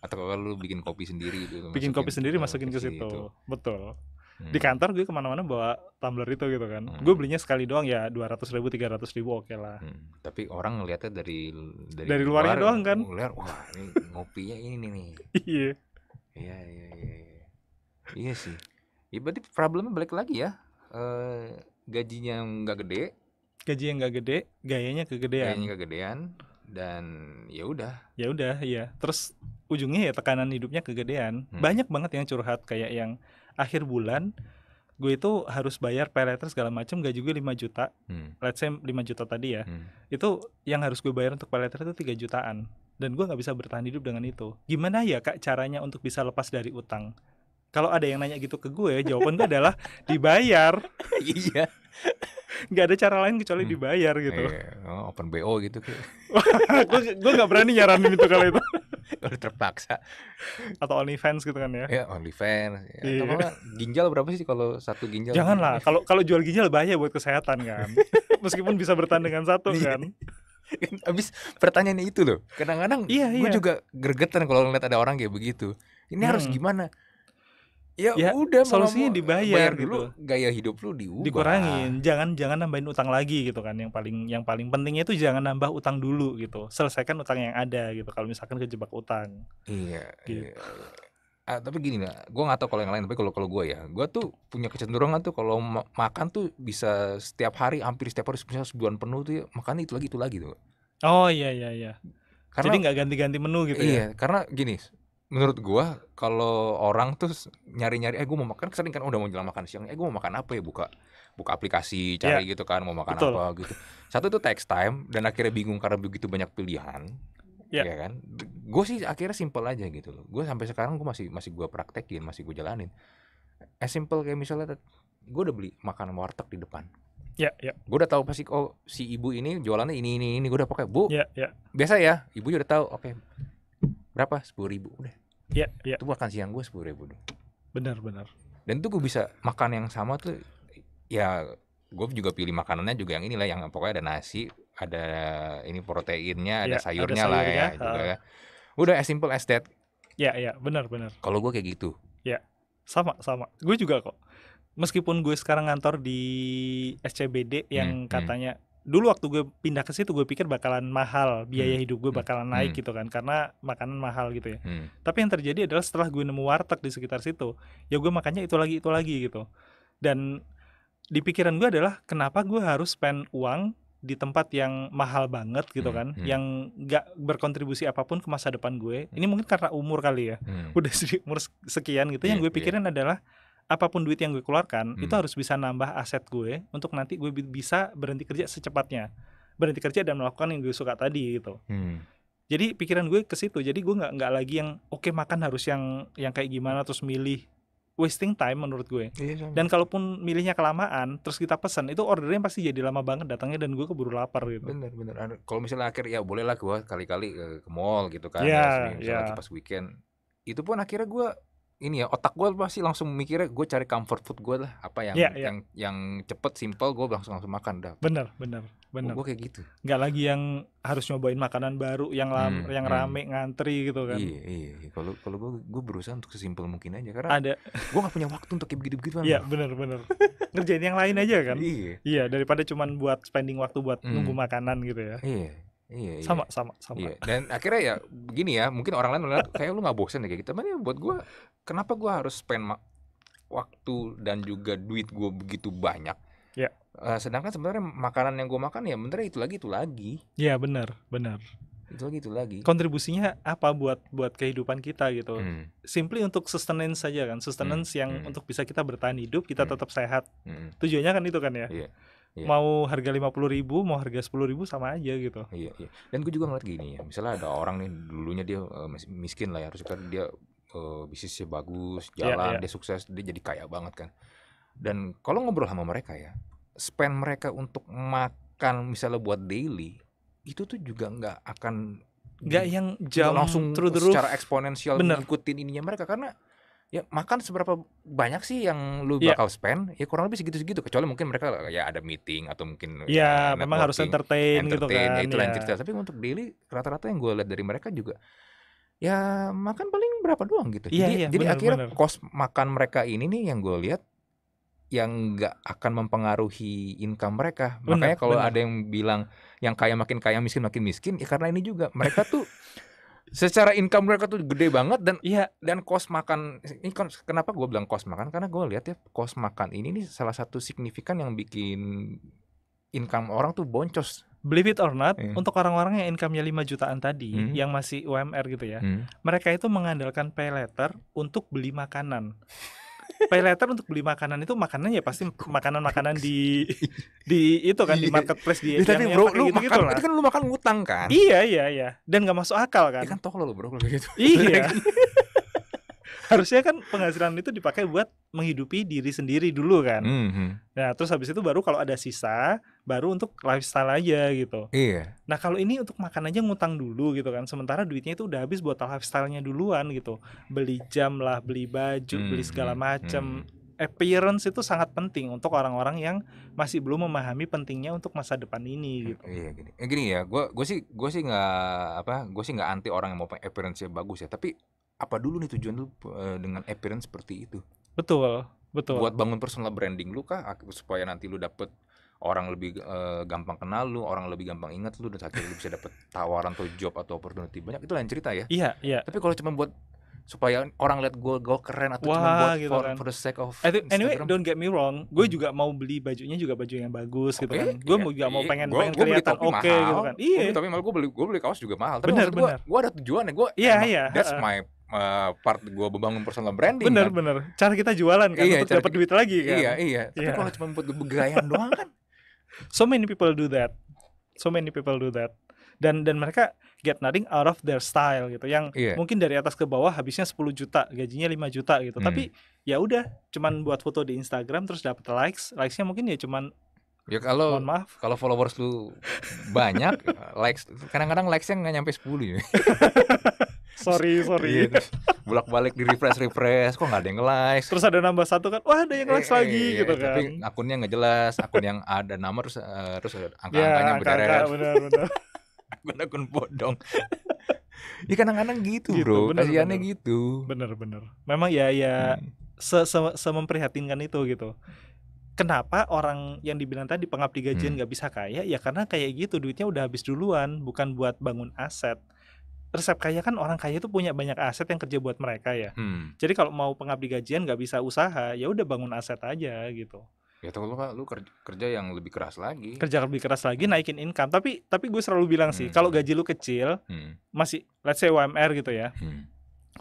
atau kalau lu bikin kopi sendiri gitu bikin kopi sendiri masukin ke situ gitu. betul hmm. di kantor gue kemana-mana bawa tumbler itu gitu kan hmm. gue belinya sekali doang ya dua ratus ribu tiga ratus ribu oke okay lah hmm.
tapi orang ngelihatnya dari dari, dari luarnya luar, doang kan luar wah ini ngopinya ini nih iya iya iya iya iya, iya sih ya berarti problemnya balik lagi ya uh, gajinya nggak
gede gaji yang nggak gede gayanya kegedean gayanya kegedean dan ya udah ya udah iya terus ujungnya ya tekanan hidupnya kegedean hmm. banyak banget yang curhat kayak yang akhir bulan gue itu harus bayar pay letter segala macam gaji gue 5 juta hmm. let's say 5 juta tadi ya hmm. itu yang harus gue bayar untuk pay letter itu 3 jutaan dan gue nggak bisa bertahan hidup dengan itu gimana ya kak caranya untuk bisa lepas dari utang kalau ada yang nanya gitu ke gue jawaban gue adalah dibayar iya nggak ada cara lain kecuali hmm. dibayar gitu eh,
open bo gitu
gue gue nggak berani nyaranin itu kalau itu udah terpaksa atau only fans gitu kan ya ya only ya. Iya. Atau iya. ginjal berapa sih kalau satu ginjal janganlah kalau kalau jual ginjal bahaya buat kesehatan kan meskipun bisa bertahan dengan satu iya. kan Abis pertanyaannya itu loh Kadang-kadang
yeah, gue yeah. juga gregetan kalau ngeliat ada orang kayak begitu Ini hmm. harus gimana
ya, ya udah solusinya dibayar bayar dulu gitu. gaya hidup lu diubah dikurangin jangan jangan nambahin utang lagi gitu kan yang paling yang paling pentingnya itu jangan nambah utang dulu gitu selesaikan utang yang ada gitu kalau misalkan kejebak utang iya, iya. gitu. iya ah, tapi gini lah
gue nggak tahu kalau yang lain tapi kalau kalau gue ya gue tuh punya kecenderungan tuh kalau ma makan tuh bisa setiap hari hampir setiap hari misalnya sebulan penuh tuh ya, makan itu lagi itu lagi tuh
oh iya iya iya karena, jadi
nggak ganti-ganti menu gitu iya, ya karena gini menurut gua kalau orang tuh nyari-nyari eh gua mau makan kan sering kan oh, udah mau jelang makan siang eh gua mau makan apa ya buka buka aplikasi cari yeah. gitu kan mau makan Betul. apa gitu satu itu text time dan akhirnya bingung karena begitu banyak pilihan yeah. ya iya kan gua sih akhirnya simple aja gitu loh gue sampai sekarang gue masih masih gua praktekin masih gua jalanin Eh simple kayak misalnya gua udah beli makan warteg di depan Ya, ya. Gue udah tahu pasti oh si ibu ini jualannya ini ini ini gue udah pakai bu. Ya, ya. Biasa ya, ibu juga udah tahu. Oke, okay berapa sepuluh ribu udah Iya, yeah, Itu makan siang gue sepuluh ribu dong. Benar, benar. Dan tuh gue bisa makan yang sama tuh, ya gue juga pilih makanannya juga yang inilah yang pokoknya ada nasi, ada ini proteinnya, ada, yeah, sayurnya, ada sayurnya lah ya. Uh, juga. Gitu ya. Udah as simple as that.
ya iya, benar, benar.
Kalau gue kayak gitu.
Iya, sama, sama. Gue juga kok. Meskipun gue sekarang ngantor di SCBD yang hmm, hmm. katanya hmm dulu waktu gue pindah ke situ gue pikir bakalan mahal biaya hmm. hidup gue hmm. bakalan naik hmm. gitu kan karena makanan mahal gitu ya hmm. tapi yang terjadi adalah setelah gue nemu warteg di sekitar situ ya gue makannya itu lagi itu lagi gitu dan di pikiran gue adalah kenapa gue harus spend uang di tempat yang mahal banget gitu hmm, kan, hmm, yang gak berkontribusi apapun ke masa depan gue. Ini mungkin karena umur kali ya, hmm. udah umur sekian gitu. Hmm, yang iya, gue iya. pikirin yeah. adalah apapun duit yang gue keluarkan hmm. itu harus bisa nambah aset gue untuk nanti gue bisa berhenti kerja secepatnya berhenti kerja dan melakukan yang gue suka tadi gitu hmm. jadi pikiran gue ke situ jadi gue nggak nggak lagi yang oke okay, makan harus yang yang kayak gimana terus milih wasting time menurut gue. Iya, dan kalaupun milihnya kelamaan, terus kita pesan, itu ordernya pasti jadi lama banget datangnya dan gue keburu lapar gitu. Bener bener. Kalau
misalnya akhir ya bolehlah gue kali-kali eh, ke, mall gitu kan, yeah, ya, yeah. Iya. lagi pas weekend. Itu pun akhirnya gue ini ya otak gue pasti langsung mikirnya gue cari comfort food gue lah apa yang yeah, yeah. yang yang cepet simple gue langsung langsung makan dah
bener bener bener oh, gue kayak gitu nggak lagi yang harus nyobain makanan baru yang lam, hmm, yang hmm. rame ngantri gitu kan iya
iya, iya. kalau kalau gue gue berusaha untuk sesimpel mungkin aja karena ada
gue gak punya waktu untuk kayak begitu begitu iya bener bener ngerjain yang lain aja kan iya iya daripada cuman buat spending waktu buat hmm. nunggu makanan gitu ya iya Iya, iya, sama, iya. sama, sama. Iya. Dan akhirnya
ya begini ya, mungkin orang lain melihat kayak lu nggak bosen ya kayak gitu. Tapi ya buat gue, kenapa gue harus spend waktu dan juga duit gue begitu banyak? Ya. Uh, sedangkan sebenarnya
makanan yang gue makan ya bener itu lagi itu lagi. Iya benar, benar. Itu lagi itu lagi. Kontribusinya apa buat buat kehidupan kita gitu? Hmm. Simply untuk sustenance saja kan, sustenance hmm. yang hmm. untuk bisa kita bertahan hidup, kita hmm. tetap sehat. Hmm. Tujuannya kan itu kan ya. Iya. Yeah yeah. mau harga lima puluh ribu mau harga sepuluh ribu sama aja gitu iya yeah, iya yeah. dan gue juga ngeliat gini ya misalnya ada orang
nih dulunya dia uh, miskin lah ya harus kan dia uh, bisnisnya bagus iya, jalan yeah, yeah. dia sukses dia jadi kaya banget kan dan kalau ngobrol sama mereka ya spend mereka untuk makan misalnya buat daily itu tuh juga nggak akan
nggak yang jam langsung through the roof. secara eksponensial mengikutin
ininya mereka karena ya makan seberapa banyak sih yang lu yeah. bakal spend ya kurang lebih segitu-segitu kecuali mungkin mereka ya ada meeting atau mungkin yeah, ya memang harus entertain, gitu entertain gitu kan ya, itu lain yeah. cerita tapi untuk daily rata-rata yang gue lihat dari mereka juga ya makan paling berapa doang gitu yeah, jadi, yeah, jadi bener, akhirnya bener. kos makan mereka ini nih yang gue lihat yang nggak akan mempengaruhi income mereka. Bener, Makanya kalau ada yang bilang yang kaya makin kaya miskin makin miskin, ya karena ini juga mereka tuh secara income mereka tuh gede banget dan iya dan kos makan ini kenapa gue bilang kos makan karena gue lihat ya kos makan ini nih salah satu signifikan yang bikin income orang tuh boncos
believe it or not, yeah. untuk orang-orang yang income-nya 5 jutaan tadi mm. yang masih UMR gitu ya. Mm. Mereka itu mengandalkan pay letter untuk beli makanan. pay letter untuk beli makanan itu makanannya ya pasti makanan-makanan di di itu kan di iya. marketplace di ya, tapi bro lu gitu makan gitu itu kan lu makan ngutang kan iya iya iya dan gak masuk akal kan ya kan tolol bro kalau gitu iya, iya kan? harusnya kan penghasilan itu dipakai buat menghidupi diri sendiri dulu kan. Mm -hmm. Nah terus habis itu baru kalau ada sisa baru untuk lifestyle aja gitu. Iya. Nah kalau ini untuk makan aja ngutang dulu gitu kan. Sementara duitnya itu udah habis buat lifestyle-nya duluan gitu. Beli jam lah, beli baju, mm -hmm. beli mhm, segala macam. Mm -hmm. Appearance itu sangat penting untuk orang-orang yang masih belum memahami pentingnya untuk masa depan ini hmm, gitu. Iya gini, eh, gini ya. Gue
gue sih gue sih nggak
apa, gue sih nggak anti
orang yang mau appearance bagus ya. Tapi apa dulu nih tujuan lu uh, dengan appearance seperti itu
betul betul buat
bangun personal branding lu kah supaya nanti lu dapet orang lebih uh, gampang kenal lu, orang lebih gampang ingat lu dan saat lu bisa dapet tawaran atau job atau opportunity banyak itu lain cerita ya. Iya, iya. Tapi kalau cuma buat supaya orang lihat gue gue keren atau Wah, cuma buat gitu for, kan. for the sake of eh, Instagram. anyway
don't get me wrong gue hmm. juga mau beli bajunya juga baju yang bagus okay, gitu kan gue yeah, juga mau iya, pengen gua, pengen gua kelihatan oke okay, gitu mahal, gitu kan
iya tapi malah gue beli gue beli kaos juga mahal tapi bener, bener. gue ada tujuannya gue iya, yeah, yeah, that's uh, my uh, part gue membangun personal branding bener kan? bener
cara kita jualan kan iya, untuk dapat duit lagi kan iya iya tapi yeah. kalau cuma buat begayan doang kan so many people do that so many people do that dan dan mereka get nothing out of their style gitu yang yeah. mungkin dari atas ke bawah habisnya 10 juta gajinya 5 juta gitu hmm. tapi ya udah cuman buat foto di Instagram terus dapat likes likesnya mungkin ya cuman Ya kalau Mohon maaf. kalau followers lu banyak likes kadang-kadang likesnya nggak nyampe 10 ya. sorry sorry iya,
bolak balik di refresh refresh kok nggak ada yang like terus ada
nambah satu kan wah ada yang like eh, lagi iya, gitu eh, kan tapi
akunnya nggak jelas akun yang ada nama terus uh, terus angka-angkanya ya, berderet angka, benar-benar akun akun bodong
ya kadang-kadang gitu, gitu bro bener, gitu bener-bener memang ya ya hmm. se -se memprihatinkan itu gitu kenapa orang yang dibilang tadi pengabdi gajian hmm. nggak hmm. bisa kaya ya karena kayak gitu duitnya udah habis duluan bukan buat bangun aset resep kaya kan orang kaya itu punya banyak aset yang kerja buat mereka ya. Hmm. Jadi kalau mau pengabdi gajian nggak bisa usaha, ya udah bangun aset aja gitu. Ya atau lu lu
kerja, yang lebih keras lagi.
Kerja lebih keras lagi hmm. naikin income. Tapi tapi gue selalu bilang hmm. sih kalau gaji lu kecil hmm. masih let's say UMR gitu ya. Hmm.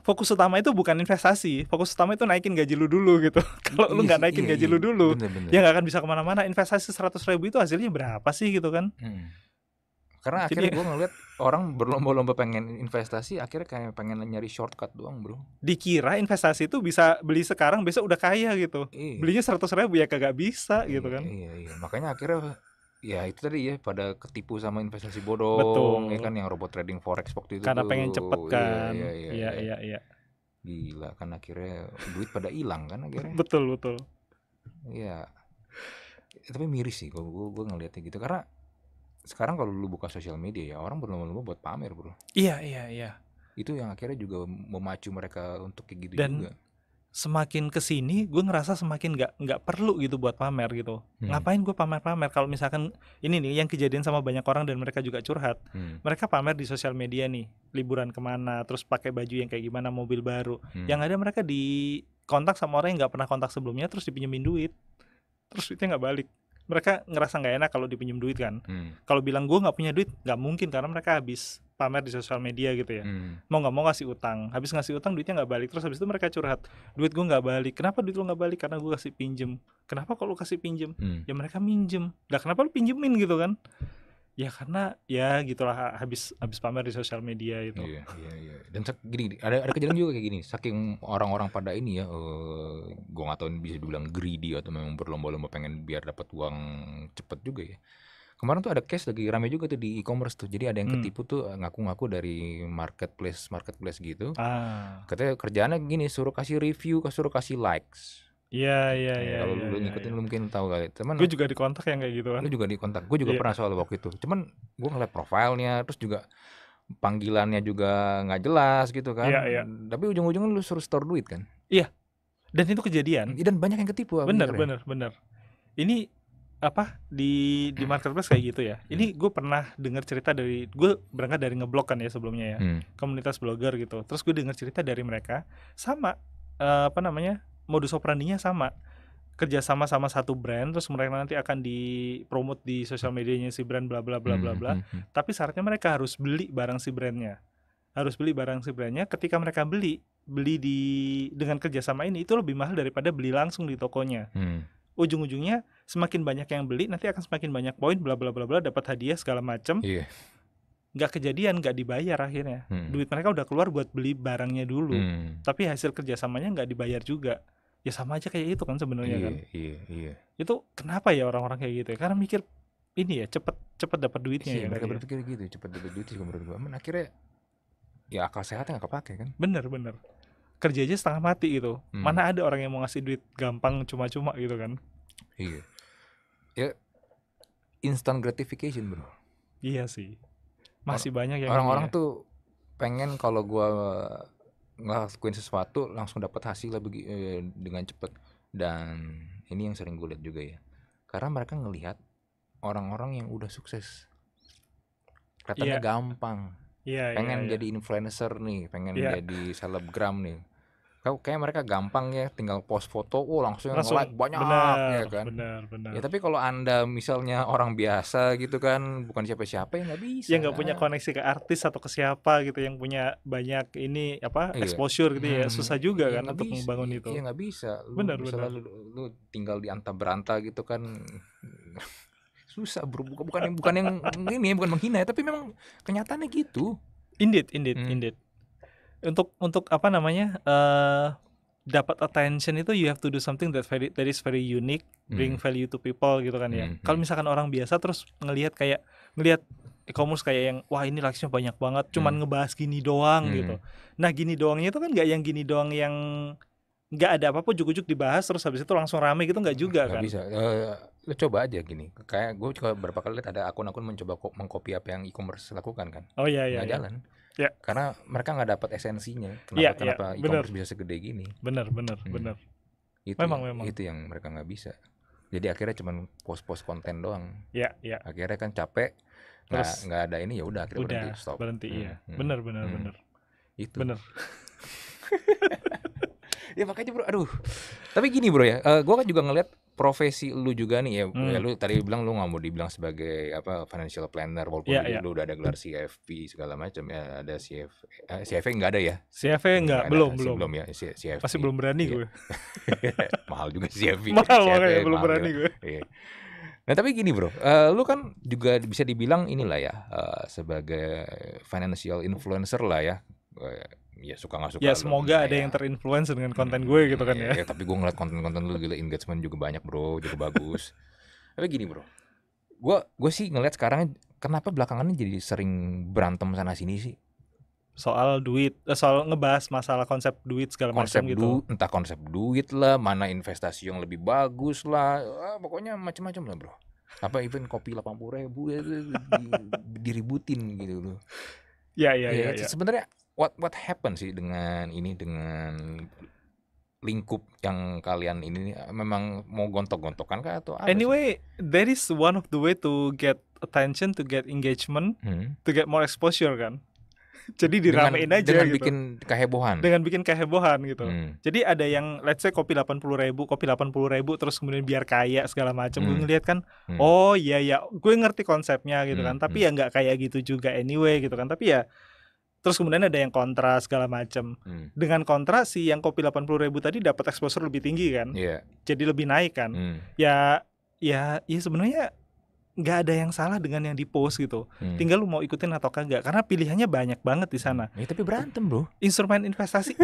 Fokus utama itu bukan investasi, fokus utama itu naikin gaji lu dulu gitu. kalau lu iya nggak naikin iya, gaji iya. lu dulu, bener, bener. ya nggak akan bisa kemana-mana. Investasi seratus ribu itu hasilnya berapa sih gitu kan? Hmm karena Jadi akhirnya gue ngeliat orang berlomba-lomba pengen investasi akhirnya kayak pengen nyari shortcut doang bro dikira investasi itu bisa beli sekarang besok udah kaya gitu iya. belinya seratus ribu ya kagak bisa iya, gitu kan iya, iya. makanya akhirnya
ya itu tadi ya pada ketipu sama investasi bodoh. Betul. ya kan yang robot trading forex waktu itu karena tuh. pengen cepet iya, kan iya, iya iya iya, iya, iya. gila kan akhirnya duit pada hilang kan akhirnya
betul betul
iya tapi miris sih gue gue ngelihatnya gitu karena sekarang kalau lu buka sosial media ya orang berlomba-lomba buat pamer bro iya
iya iya itu yang akhirnya juga memacu mereka untuk kayak gitu Dan juga semakin kesini gue ngerasa semakin nggak nggak perlu gitu buat pamer gitu hmm. ngapain gue pamer-pamer kalau misalkan ini nih yang kejadian sama banyak orang dan mereka juga curhat hmm. mereka pamer di sosial media nih liburan kemana terus pakai baju yang kayak gimana mobil baru hmm. yang ada mereka di kontak sama orang yang nggak pernah kontak sebelumnya terus dipinjemin duit terus duitnya nggak balik mereka ngerasa nggak enak kalau dipinjam duit kan. Hmm. Kalau bilang gue nggak punya duit, nggak mungkin karena mereka habis pamer di sosial media gitu ya. Hmm. Mau nggak mau ngasih utang, habis ngasih utang duitnya nggak balik, terus habis itu mereka curhat, duit gue nggak balik. Kenapa duit lo nggak balik? Karena gue kasih pinjem. Kenapa kalau kasih pinjem? Hmm. Ya mereka minjem. Lah kenapa lu pinjemin gitu kan? ya karena ya gitulah habis habis pamer di sosial media itu iya
iya iya dan gini ada ada kejadian juga kayak gini saking orang-orang pada ini ya uh, eh, gue nggak tahu bisa dibilang greedy atau memang berlomba-lomba pengen biar dapat uang cepet juga ya kemarin tuh ada case lagi rame juga tuh di e-commerce tuh jadi ada yang hmm. ketipu hmm. tuh eh, ngaku-ngaku dari marketplace marketplace gitu
ah.
katanya kerjaannya gini suruh kasih review suruh kasih likes
Iya, iya iya iya. Kalau iya,
lu ya, ngikutin iya. lu mungkin tahu kali. Cuman gue juga di kontak yang kayak gitu kan. Lu juga di kontak. Gue juga yeah. pernah soal waktu itu. Cuman gue ngeliat profilnya terus juga panggilannya juga nggak jelas gitu kan. Iya iya. Tapi ujung-ujungnya lu suruh store duit kan.
Iya. Dan itu kejadian. Dan banyak yang ketipu. Bener bener ya. bener. Ini apa di di marketplace kayak gitu ya. Hmm. Ini gue pernah dengar cerita dari gue berangkat dari ngeblok kan ya sebelumnya ya. Hmm. Komunitas blogger gitu. Terus gue dengar cerita dari mereka sama uh, apa namanya? modus operandinya sama kerja sama sama satu brand terus mereka nanti akan dipromot di sosial medianya si brand bla bla bla hmm, bla hmm, bla hmm, hmm, tapi syaratnya mereka harus beli barang si brandnya harus beli barang si brandnya ketika mereka beli beli di dengan kerjasama ini itu lebih mahal daripada beli langsung di tokonya hmm. ujung-ujungnya semakin banyak yang beli nanti akan semakin banyak poin bla bla bla bla dapat hadiah segala macam yeah. nggak kejadian nggak dibayar akhirnya hmm. duit mereka udah keluar buat beli barangnya dulu hmm. tapi hasil kerjasamanya nggak dibayar juga ya sama aja kayak itu kan sebenarnya iya, kan iya iya itu kenapa ya orang-orang kayak gitu ya karena mikir ini ya cepet cepet dapat duitnya iya, ya mereka berpikir
ya. gitu cepet dapat duit sih menurut gue. Men, akhirnya ya akal sehatnya nggak kepake kan
bener bener kerja aja setengah mati gitu hmm. mana ada orang yang mau ngasih duit gampang cuma-cuma gitu kan
iya ya instant gratification bro iya sih masih Or banyak yang orang-orang iya.
tuh pengen
kalau gua ngelakuin sesuatu langsung dapat hasil lah eh, dengan cepat dan ini yang sering gue lihat juga ya karena mereka ngelihat orang-orang yang udah sukses katanya yeah. gampang yeah, iya, pengen yeah, yeah. jadi influencer nih pengen yeah. jadi selebgram nih kau kayak mereka gampang ya tinggal post foto oh langsung, langsung like banyak benar, ya kan benar benar ya tapi kalau anda misalnya orang biasa
gitu kan bukan siapa-siapa yang nggak bisa yang nggak punya koneksi ke artis atau ke siapa gitu yang punya banyak ini apa iya. exposure gitu ya, hmm. ya susah juga ya, kan untuk bisa. membangun itu ya nggak bisa lu, benar benar lu,
lu tinggal di anta beranta gitu kan
susah bro bukan yang bukan yang ini bukan menghina ya tapi memang kenyataannya gitu indit indit hmm. indit untuk untuk apa namanya uh, dapat attention itu you have to do something that very that is very unique bring mm. value to people gitu kan ya hmm, hmm. kalau misalkan orang biasa terus ngelihat kayak ngelihat e-commerce kayak yang wah ini laksinya banyak banget cuman mm. ngebahas gini doang mm. gitu hmm. nah gini doangnya itu kan nggak yang gini doang yang nggak ada apa-apa ujuk dibahas terus habis itu langsung rame gitu nggak juga gak kan bisa
uh, eh, lo coba aja gini kayak gue coba berapa kali lihat ada akun-akun mencoba mengcopy apa yang e-commerce lakukan kan oh iya iya nggak iya. jalan Yeah. Karena mereka nggak dapat esensinya. Kenapa, yeah, iya. kenapa yeah. e-commerce bener. bisa segede gini? benar benar hmm. benar. Itu, memang, memang. Itu yang mereka nggak bisa. Jadi akhirnya cuma post-post konten doang. Iya, iya. Akhirnya kan capek, nggak nggak ada ini ya udah akhirnya udah, berhenti stop. Berhenti, iya.
hmm, iya. benar benar benar hmm. benar.
Hmm. Itu. Benar. ya makanya bro, aduh. Tapi gini bro ya, uh, eh, gue kan juga ngeliat profesi lu juga nih ya, hmm. ya lu tadi bilang lu nggak mau dibilang sebagai apa financial planner walaupun yeah, yeah. lu udah ada gelar CFP segala macam ya ada CF eh, CFA nggak ada ya
CFP nggak belum ada, belum belum ya CFP pasti belum berani yeah. gue
mahal juga CFP mahal makanya belum berani gue iya. nah tapi gini bro uh, lu kan juga bisa dibilang inilah ya uh, sebagai financial influencer lah ya eh, ya suka nggak suka ya semoga ya. ada ya. yang terinfluence dengan konten hmm, gue gitu kan iya, ya, ya. ya tapi gue ngeliat konten-konten lu gila engagement juga banyak bro juga bagus tapi gini bro gue gue sih ngeliat sekarang kenapa belakangan jadi sering berantem sana sini sih
soal duit eh, soal ngebahas masalah konsep duit segala konsep macam gitu
entah konsep duit lah mana investasi yang lebih bagus lah ah, pokoknya macam-macam lah bro apa event kopi delapan puluh ribu ya, diributin gitu loh ya ya iya, ya, ya, ya. sebenarnya what what happen sih dengan ini dengan lingkup yang kalian ini memang mau gontok-gontokan kah atau apa
Anyway, sih? that is one of the way to get attention, to get engagement, hmm. to get more exposure kan. Jadi diramein dengan, aja dengan gitu. bikin
kehebohan. Dengan
bikin kehebohan gitu. Hmm. Jadi ada yang let's say kopi 80 ribu, kopi 80 ribu terus kemudian biar kaya segala macam. Hmm. Gue ngeliat kan, hmm. oh iya ya, gue ngerti konsepnya gitu hmm. kan. Tapi hmm. ya nggak kayak gitu juga anyway gitu kan. Tapi ya terus kemudian ada yang kontra segala macam hmm. dengan kontra si yang kopi 80 ribu tadi dapat exposure lebih tinggi kan yeah. jadi lebih naik kan hmm. ya ya ya sebenarnya nggak ada yang salah dengan yang dipost gitu. Hmm. Tinggal lu mau ikutin atau kagak karena pilihannya banyak banget di sana. Ya, tapi berantem, Bro. Instrumen investasi.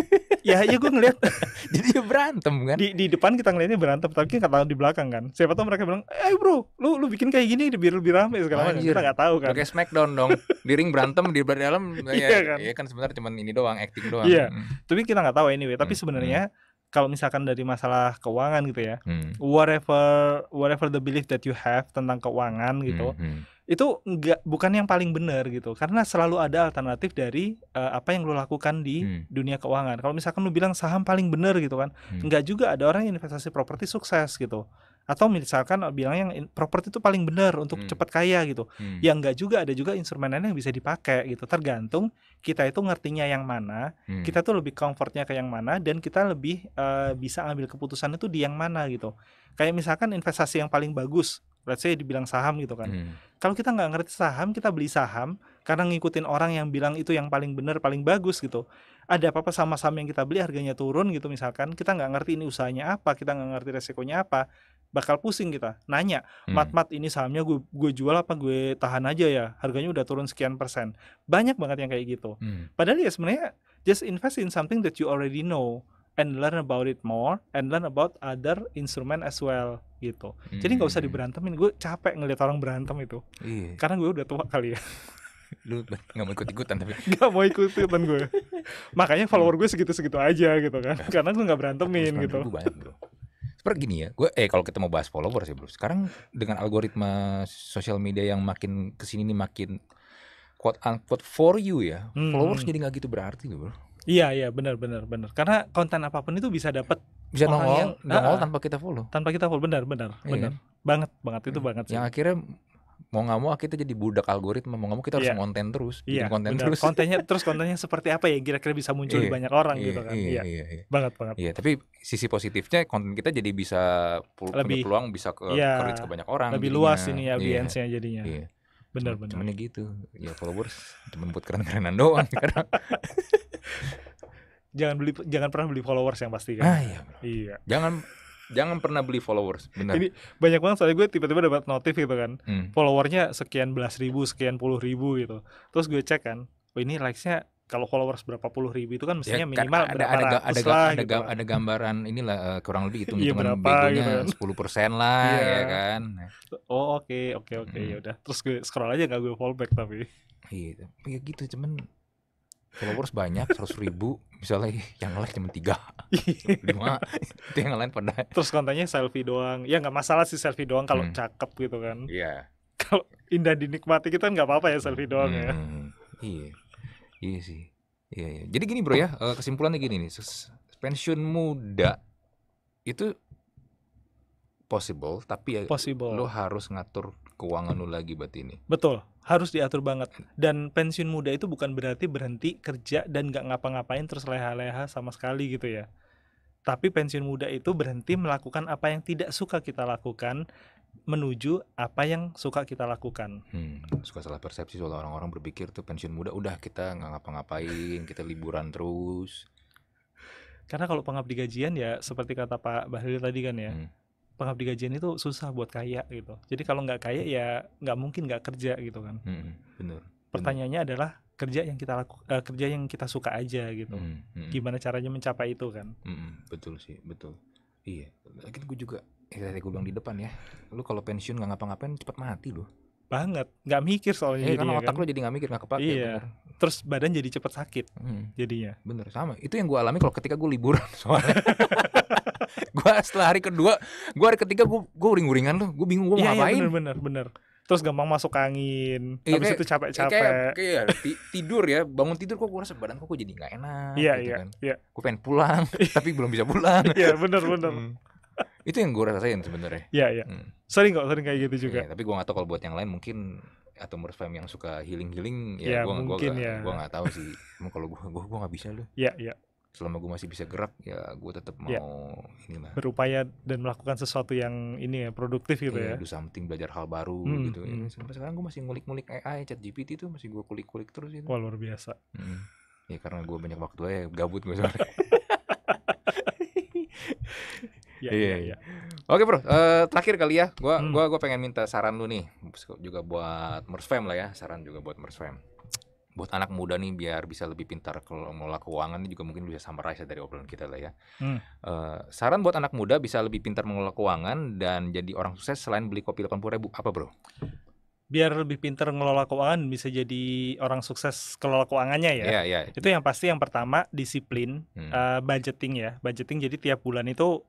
ya, ya gue ngeliat jadi berantem kan. Di, di depan kita ngeliatnya berantem, tapi kita tahu di belakang kan. Siapa tahu mereka bilang, "Eh, Bro, lu lu bikin kayak gini biar lebih rame segala macam." Kita nggak tahu kan. Oke, smackdown dong. Di ring berantem di dalam ya, iya
kan, ya, kan sebenarnya cuma ini doang, acting doang. Iya. Hmm.
Tapi kita nggak tahu anyway, tapi hmm. sebenarnya hmm kalau misalkan dari masalah keuangan gitu ya, hmm. whatever whatever the belief that you have tentang keuangan hmm, gitu, hmm. itu enggak bukan yang paling benar gitu, karena selalu ada alternatif dari uh, apa yang lo lakukan di hmm. dunia keuangan. Kalau misalkan lo bilang saham paling benar gitu kan, hmm. nggak juga ada orang yang investasi properti sukses gitu atau misalkan eh, bilang yang properti itu paling benar untuk hmm. cepat kaya gitu. Hmm. Yang enggak juga ada juga instrumen lain yang bisa dipakai gitu. Tergantung kita itu ngertinya yang mana, hmm. kita tuh lebih comfortnya ke yang mana dan kita lebih uh, bisa ambil keputusan itu di yang mana gitu. Kayak misalkan investasi yang paling bagus, let's saya dibilang saham gitu kan. Hmm. Kalau kita nggak ngerti saham, kita beli saham karena ngikutin orang yang bilang itu yang paling benar, paling bagus gitu ada apa-apa sama saham yang kita beli harganya turun gitu misalkan kita nggak ngerti ini usahanya apa kita nggak ngerti resikonya apa bakal pusing kita nanya hmm. mat mat ini sahamnya gue gue jual apa gue tahan aja ya harganya udah turun sekian persen banyak banget yang kayak gitu hmm. padahal ya sebenarnya just invest in something that you already know and learn about it more and learn about other instrument as well gitu hmm. jadi nggak usah hmm. diberantemin gue capek ngeliat orang berantem itu iya. karena gue udah tua kali ya
lu nggak mau ikut
ikutan tapi nggak mau ikut ikutan gue makanya follower gue segitu segitu aja gitu kan karena gue nggak berantemin gitu
seperti gini ya gue eh kalau kita mau bahas followers ya bro sekarang dengan algoritma sosial media yang makin kesini nih makin quote unquote for you ya hmm. followers hmm. jadi nggak gitu berarti gitu bro
iya iya benar benar benar karena konten apapun itu bisa dapat bisa nongol yang, nongol uh, tanpa kita follow tanpa kita follow benar benar iya benar kan? banget banget itu banget sih. yang akhirnya
mau nggak mau kita jadi budak
algoritma mau nggak mau kita harus yeah. Iya. Iya, konten terus yeah, bikin konten bener. terus kontennya terus kontennya seperti apa ya kira-kira bisa muncul yeah, di iya, banyak orang yeah, gitu kan iya yeah, yeah, yeah. banget banget
iya yeah, tapi sisi positifnya konten kita jadi bisa pul lebih, punya peluang bisa ke, yeah, ke, ke banyak orang lebih jadinya. luas ini audiensnya yeah, jadinya yeah. benar benar cuman ya gitu ya followers cuma buat keren-kerenan doang sekarang
jangan beli jangan pernah beli followers yang pasti kan ah, iya, iya jangan
Jangan pernah beli followers, benar. Ini
banyak banget soalnya gue tiba-tiba dapat notif gitu kan. Hmm. Followernya sekian belas ribu, sekian puluh ribu gitu. Terus gue cek kan, oh ini likesnya kalau followers berapa puluh ribu itu kan ya, mestinya ya, minimal ada, berapa ada, ada, lah, ada,
gitu kan. ada gambaran inilah uh, kurang lebih itu ya, cuma sepuluh sepuluh persen lah yeah. ya kan
oh oke oke oke hmm. ya udah terus gue scroll aja gak gue fallback tapi iya ya gitu cuman followers
banyak seratus ribu misalnya yang like cuma tiga
lima itu yang lain pada terus kontennya selfie doang ya nggak masalah sih selfie doang kalau hmm. cakep gitu kan iya yeah. kalau indah dinikmati kita gitu kan nggak apa-apa ya selfie doang ya. hmm.
ya iya iya sih iya, iya jadi gini bro ya eh, kesimpulannya gini nih pensiun muda itu possible tapi ya, possible. lo harus ngatur keuangan lo lagi buat ini
betul harus diatur banget dan pensiun muda itu bukan berarti berhenti kerja dan nggak ngapa-ngapain terus leha-leha sama sekali gitu ya tapi pensiun muda itu berhenti melakukan apa yang tidak suka kita lakukan menuju apa yang suka kita lakukan.
Hmm, suka salah persepsi soal orang-orang berpikir tuh pensiun muda udah kita nggak ngapa-ngapain, kita liburan terus.
Karena kalau pengabdi gajian ya seperti kata Pak Bahlil tadi kan ya, hmm pengabdi gajian itu susah buat kaya gitu. Jadi kalau nggak kaya ya nggak mungkin nggak kerja gitu kan. Hmm, bener. Pertanyaannya bener. adalah kerja yang kita laku, uh, kerja yang kita suka aja gitu. Hmm, hmm. Gimana caranya mencapai itu kan?
Hmm, betul sih, betul. Iya. Lagi gue juga ya tadi gue bilang di depan ya. Lu kalau pensiun nggak ngapa-ngapain cepat mati loh. Banget, nggak mikir soalnya. Iya, karena otak
kan? lo jadi nggak mikir nggak kepake. Iya. Terus badan jadi cepet sakit. Hmm.
Jadinya. Bener sama. Itu yang gue alami kalau ketika gue liburan soalnya. gue setelah hari kedua gue hari ketiga gue gue uring-uringan tuh gue bingung gue mau ya, ngapain iya, benar bener bener bener terus gampang masuk
angin iya, habis kayak, itu capek-capek kayak, kayak
tidur ya bangun tidur kok gue rasa badan kok jadi nggak enak iya gitu iya kan. iya gue pengen pulang iya. tapi belum bisa pulang iya benar benar. Hmm. itu yang gue rasain sebenarnya iya iya hmm. sering kok sering kayak gitu juga ya, tapi gue nggak tahu kalau buat yang lain mungkin atau menurut fam yang suka healing healing ya, iya, ya gue gak, ya. gue gak tahu sih kalau gue gue gue gak bisa loh Iya iya selama gue masih bisa gerak ya gue tetap ya. mau ini mah
berupaya dan melakukan sesuatu yang ini ya produktif gitu yeah, ya do
something belajar hal baru hmm, gitu ya. hmm. sampai sekarang gue masih ngulik-ngulik AI chat GPT tuh masih gue kulik-kulik terus gitu wah luar biasa hmm. ya karena gue banyak waktu aja gabut gue soalnya ya, Iya, iya, iya. Oke bro, uh, terakhir kali ya, gue hmm. gua, gua pengen minta saran lu nih, juga buat Mersfam lah ya, saran juga buat Mersfam buat anak muda nih biar bisa lebih pintar kalau mengelola keuangan ini juga mungkin bisa summarize ya dari obrolan kita lah ya. Hmm. Uh, saran buat anak muda bisa lebih pintar mengelola keuangan dan jadi orang sukses selain beli kopi 80 ribu apa bro?
Biar lebih pintar mengelola keuangan bisa jadi orang sukses kelola keuangannya ya. Yeah, yeah. Itu yang pasti yang pertama disiplin hmm. uh, budgeting ya. Budgeting jadi tiap bulan itu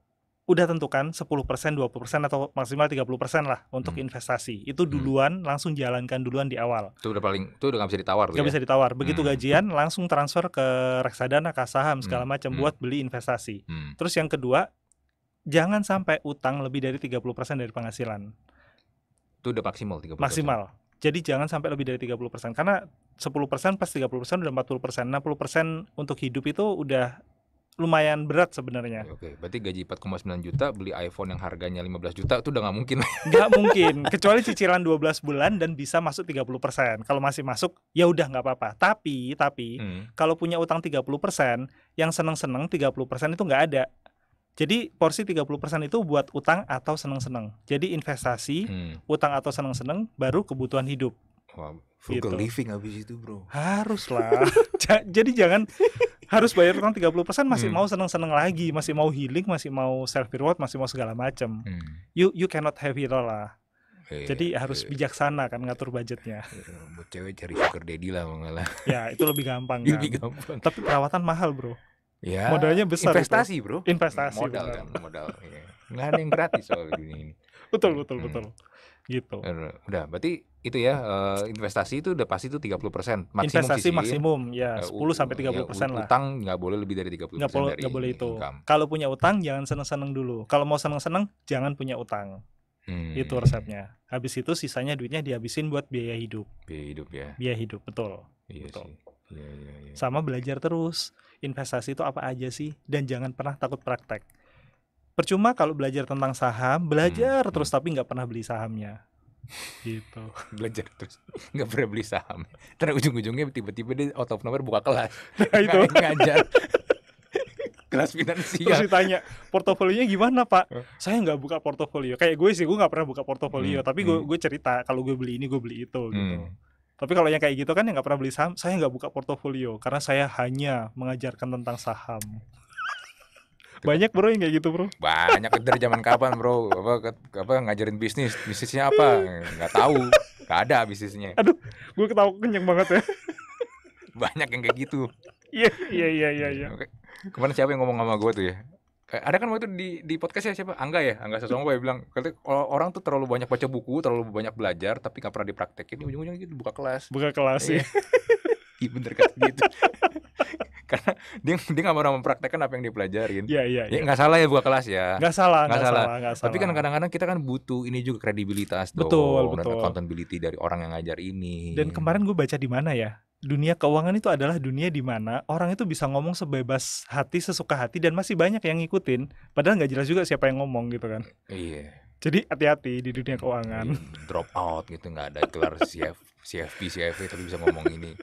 udah tentukan 10%, 20% atau maksimal 30% lah untuk hmm. investasi. Itu hmm. duluan hmm. langsung jalankan duluan di awal.
Itu udah paling itu udah gak bisa ditawar Nggak ya? bisa ditawar. Begitu hmm.
gajian langsung transfer ke reksadana, ke saham hmm. segala macam hmm. buat beli investasi. Hmm. Terus yang kedua, jangan sampai utang lebih dari 30% dari penghasilan.
Itu udah maksimal 30%.
Maksimal. Jadi jangan sampai lebih dari 30% karena 10% plus 30% udah 40%, 60% untuk hidup itu udah lumayan berat sebenarnya.
Oke, berarti gaji 4,9 juta beli iPhone yang harganya 15 juta itu udah nggak mungkin.
Gak mungkin, kecuali cicilan 12 bulan dan bisa masuk 30%. Kalau masih masuk ya udah nggak apa-apa. Tapi tapi hmm. kalau punya utang 30%, yang seneng-seneng 30% itu nggak ada. Jadi porsi 30% itu buat utang atau seneng-seneng. Jadi investasi, hmm. utang atau seneng-seneng baru kebutuhan hidup. Wow, frugal gitu. living habis itu bro harus lah jadi jangan harus bayar utang 30% masih hmm. mau seneng-seneng lagi masih mau healing masih mau self reward masih mau segala macem hmm. you you cannot have it all lah eh, jadi harus eh. bijaksana kan ngatur budgetnya. Eh,
Bu cewek cari sugar daddy lah mengalah. Ya itu lebih gampang kan. lebih gampang. Tapi
perawatan mahal bro. Ya. Modalnya besar. Investasi itu. bro. Investasi. Modal kan,
modal. Ya. Nggak ada yang gratis soal dunia ini. Betul betul hmm. betul. Hmm gitu. Udah, berarti itu ya uh, investasi itu udah pasti itu 30% maksimum Investasi sih, ya. maksimum ya eh, sepuluh sampai ya, tiga puluh persen lah. Utang nggak boleh lebih dari tiga puluh persen. boleh, gak boleh
itu. Kalau punya utang jangan seneng-seneng dulu. Kalau mau seneng-seneng jangan punya utang. Hmm. Itu resepnya. Habis itu sisanya duitnya dihabisin buat biaya hidup. Biaya hidup ya. Biaya hidup, betul. Iya betul. Sih. Ya, ya, ya. Sama belajar terus. Investasi itu apa aja sih dan jangan pernah takut praktek percuma kalau belajar tentang saham hmm, belajar hmm. terus tapi nggak pernah beli sahamnya gitu
belajar terus nggak pernah beli saham terus ujung-ujungnya tiba-tiba dia out of nowhere buka kelas nah, itu ngajar kelas finansial terus ditanya
portofolionya gimana pak saya nggak buka portofolio kayak gue sih gue nggak pernah buka portofolio hmm. tapi hmm. gue hmm. gue cerita kalau gue beli ini gue beli itu gitu. hmm. gitu tapi kalau yang kayak gitu kan yang nggak pernah beli saham saya nggak buka portofolio karena saya hanya mengajarkan tentang saham banyak bro yang kayak gitu bro. Banyak kan
dari zaman kapan bro? Apa, apa ngajarin bisnis? Bisnisnya apa? Gak tahu. Gak ada bisnisnya. Aduh,
gue ketawa kenyang banget ya.
Banyak yang kayak gitu. Iya, iya, iya, iya. Ya. Kemarin siapa yang ngomong sama gue tuh ya? Eh, ada kan waktu di di podcast ya siapa Angga ya Angga Sasongko ya bilang kata orang tuh terlalu banyak baca buku terlalu banyak belajar tapi nggak pernah dipraktekin ujung-ujungnya gitu buka kelas
buka kelas ya iya bener kan
gitu karena dia dia nggak mau mempraktekkan apa yang dia pelajarin. Iya iya. Ya nggak iya. ya. salah ya buka kelas ya. Gak salah gak salah. salah. Gak salah. Tapi kan kadang-kadang kita kan butuh ini juga kredibilitas betul, dong betul. dan accountability dari orang
yang ngajar ini. Dan kemarin gue baca di mana ya? Dunia keuangan itu adalah dunia di mana orang itu bisa ngomong sebebas hati, sesuka hati dan masih banyak yang ngikutin. Padahal nggak jelas juga siapa yang ngomong gitu kan. Iya. Jadi hati-hati di dunia keuangan.
Iya, drop out gitu nggak ada kelar CF, CFP, CFP e, tapi bisa ngomong ini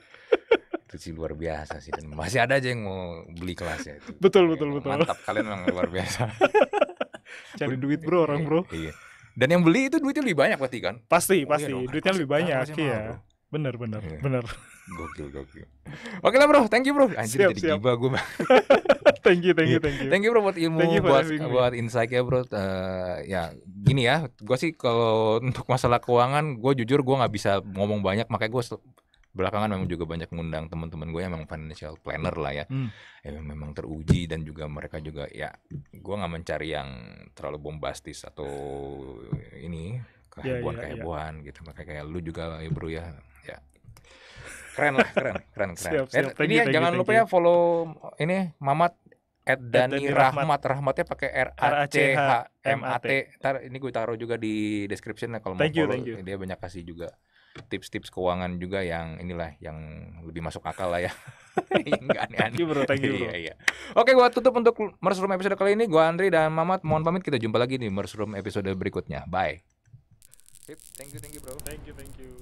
itu sih luar biasa sih dan masih ada aja yang mau beli kelasnya itu. Betul iya, betul betul. Mantap kalian memang luar biasa.
Cari duit bro orang bro.
Iya. Dan yang beli itu duitnya lebih banyak pasti kan?
Pasti oh, iya pasti iya duitnya lebih banyak ya Bener bener iya. bener.
Gokil gokil.
Oke lah bro, thank you bro. Anjir siap, jadi siap. giba gue. thank you thank you iya. thank you. Thank you bro buat ilmu thank you buat buat insight ya
bro. Uh, ya gini ya, gue sih kalau untuk masalah keuangan gue jujur gue nggak bisa ngomong banyak makanya gue belakangan memang juga banyak mengundang teman-teman gue yang memang financial planner lah ya. Hmm. yang memang teruji dan juga mereka juga ya gue nggak mencari yang terlalu bombastis atau ini kehebohan yeah, yeah, kehebohan yeah. gitu. Makanya kayak lu juga ya bro ya. Ya.
Keren lah, keren, keren, keren. siap, eh, siap. Thank ini you, ya, thank jangan lupa ya follow
ini Mamat at Dani Rahmat. rahmatnya pakai R A C H M A T. Ntar ini gue taruh juga di description ya kalau mau follow. Dia banyak kasih juga tips-tips keuangan juga yang inilah yang lebih masuk akal lah ya. Enggak aneh Thank you bro, thank you bro. Iya, iya. Oke, gua tutup untuk Mers Room episode kali ini. Gua Andri dan Mamat mohon pamit kita jumpa lagi di Mers Room episode berikutnya. Bye. Sip, thank you, thank you bro. Thank you, thank you.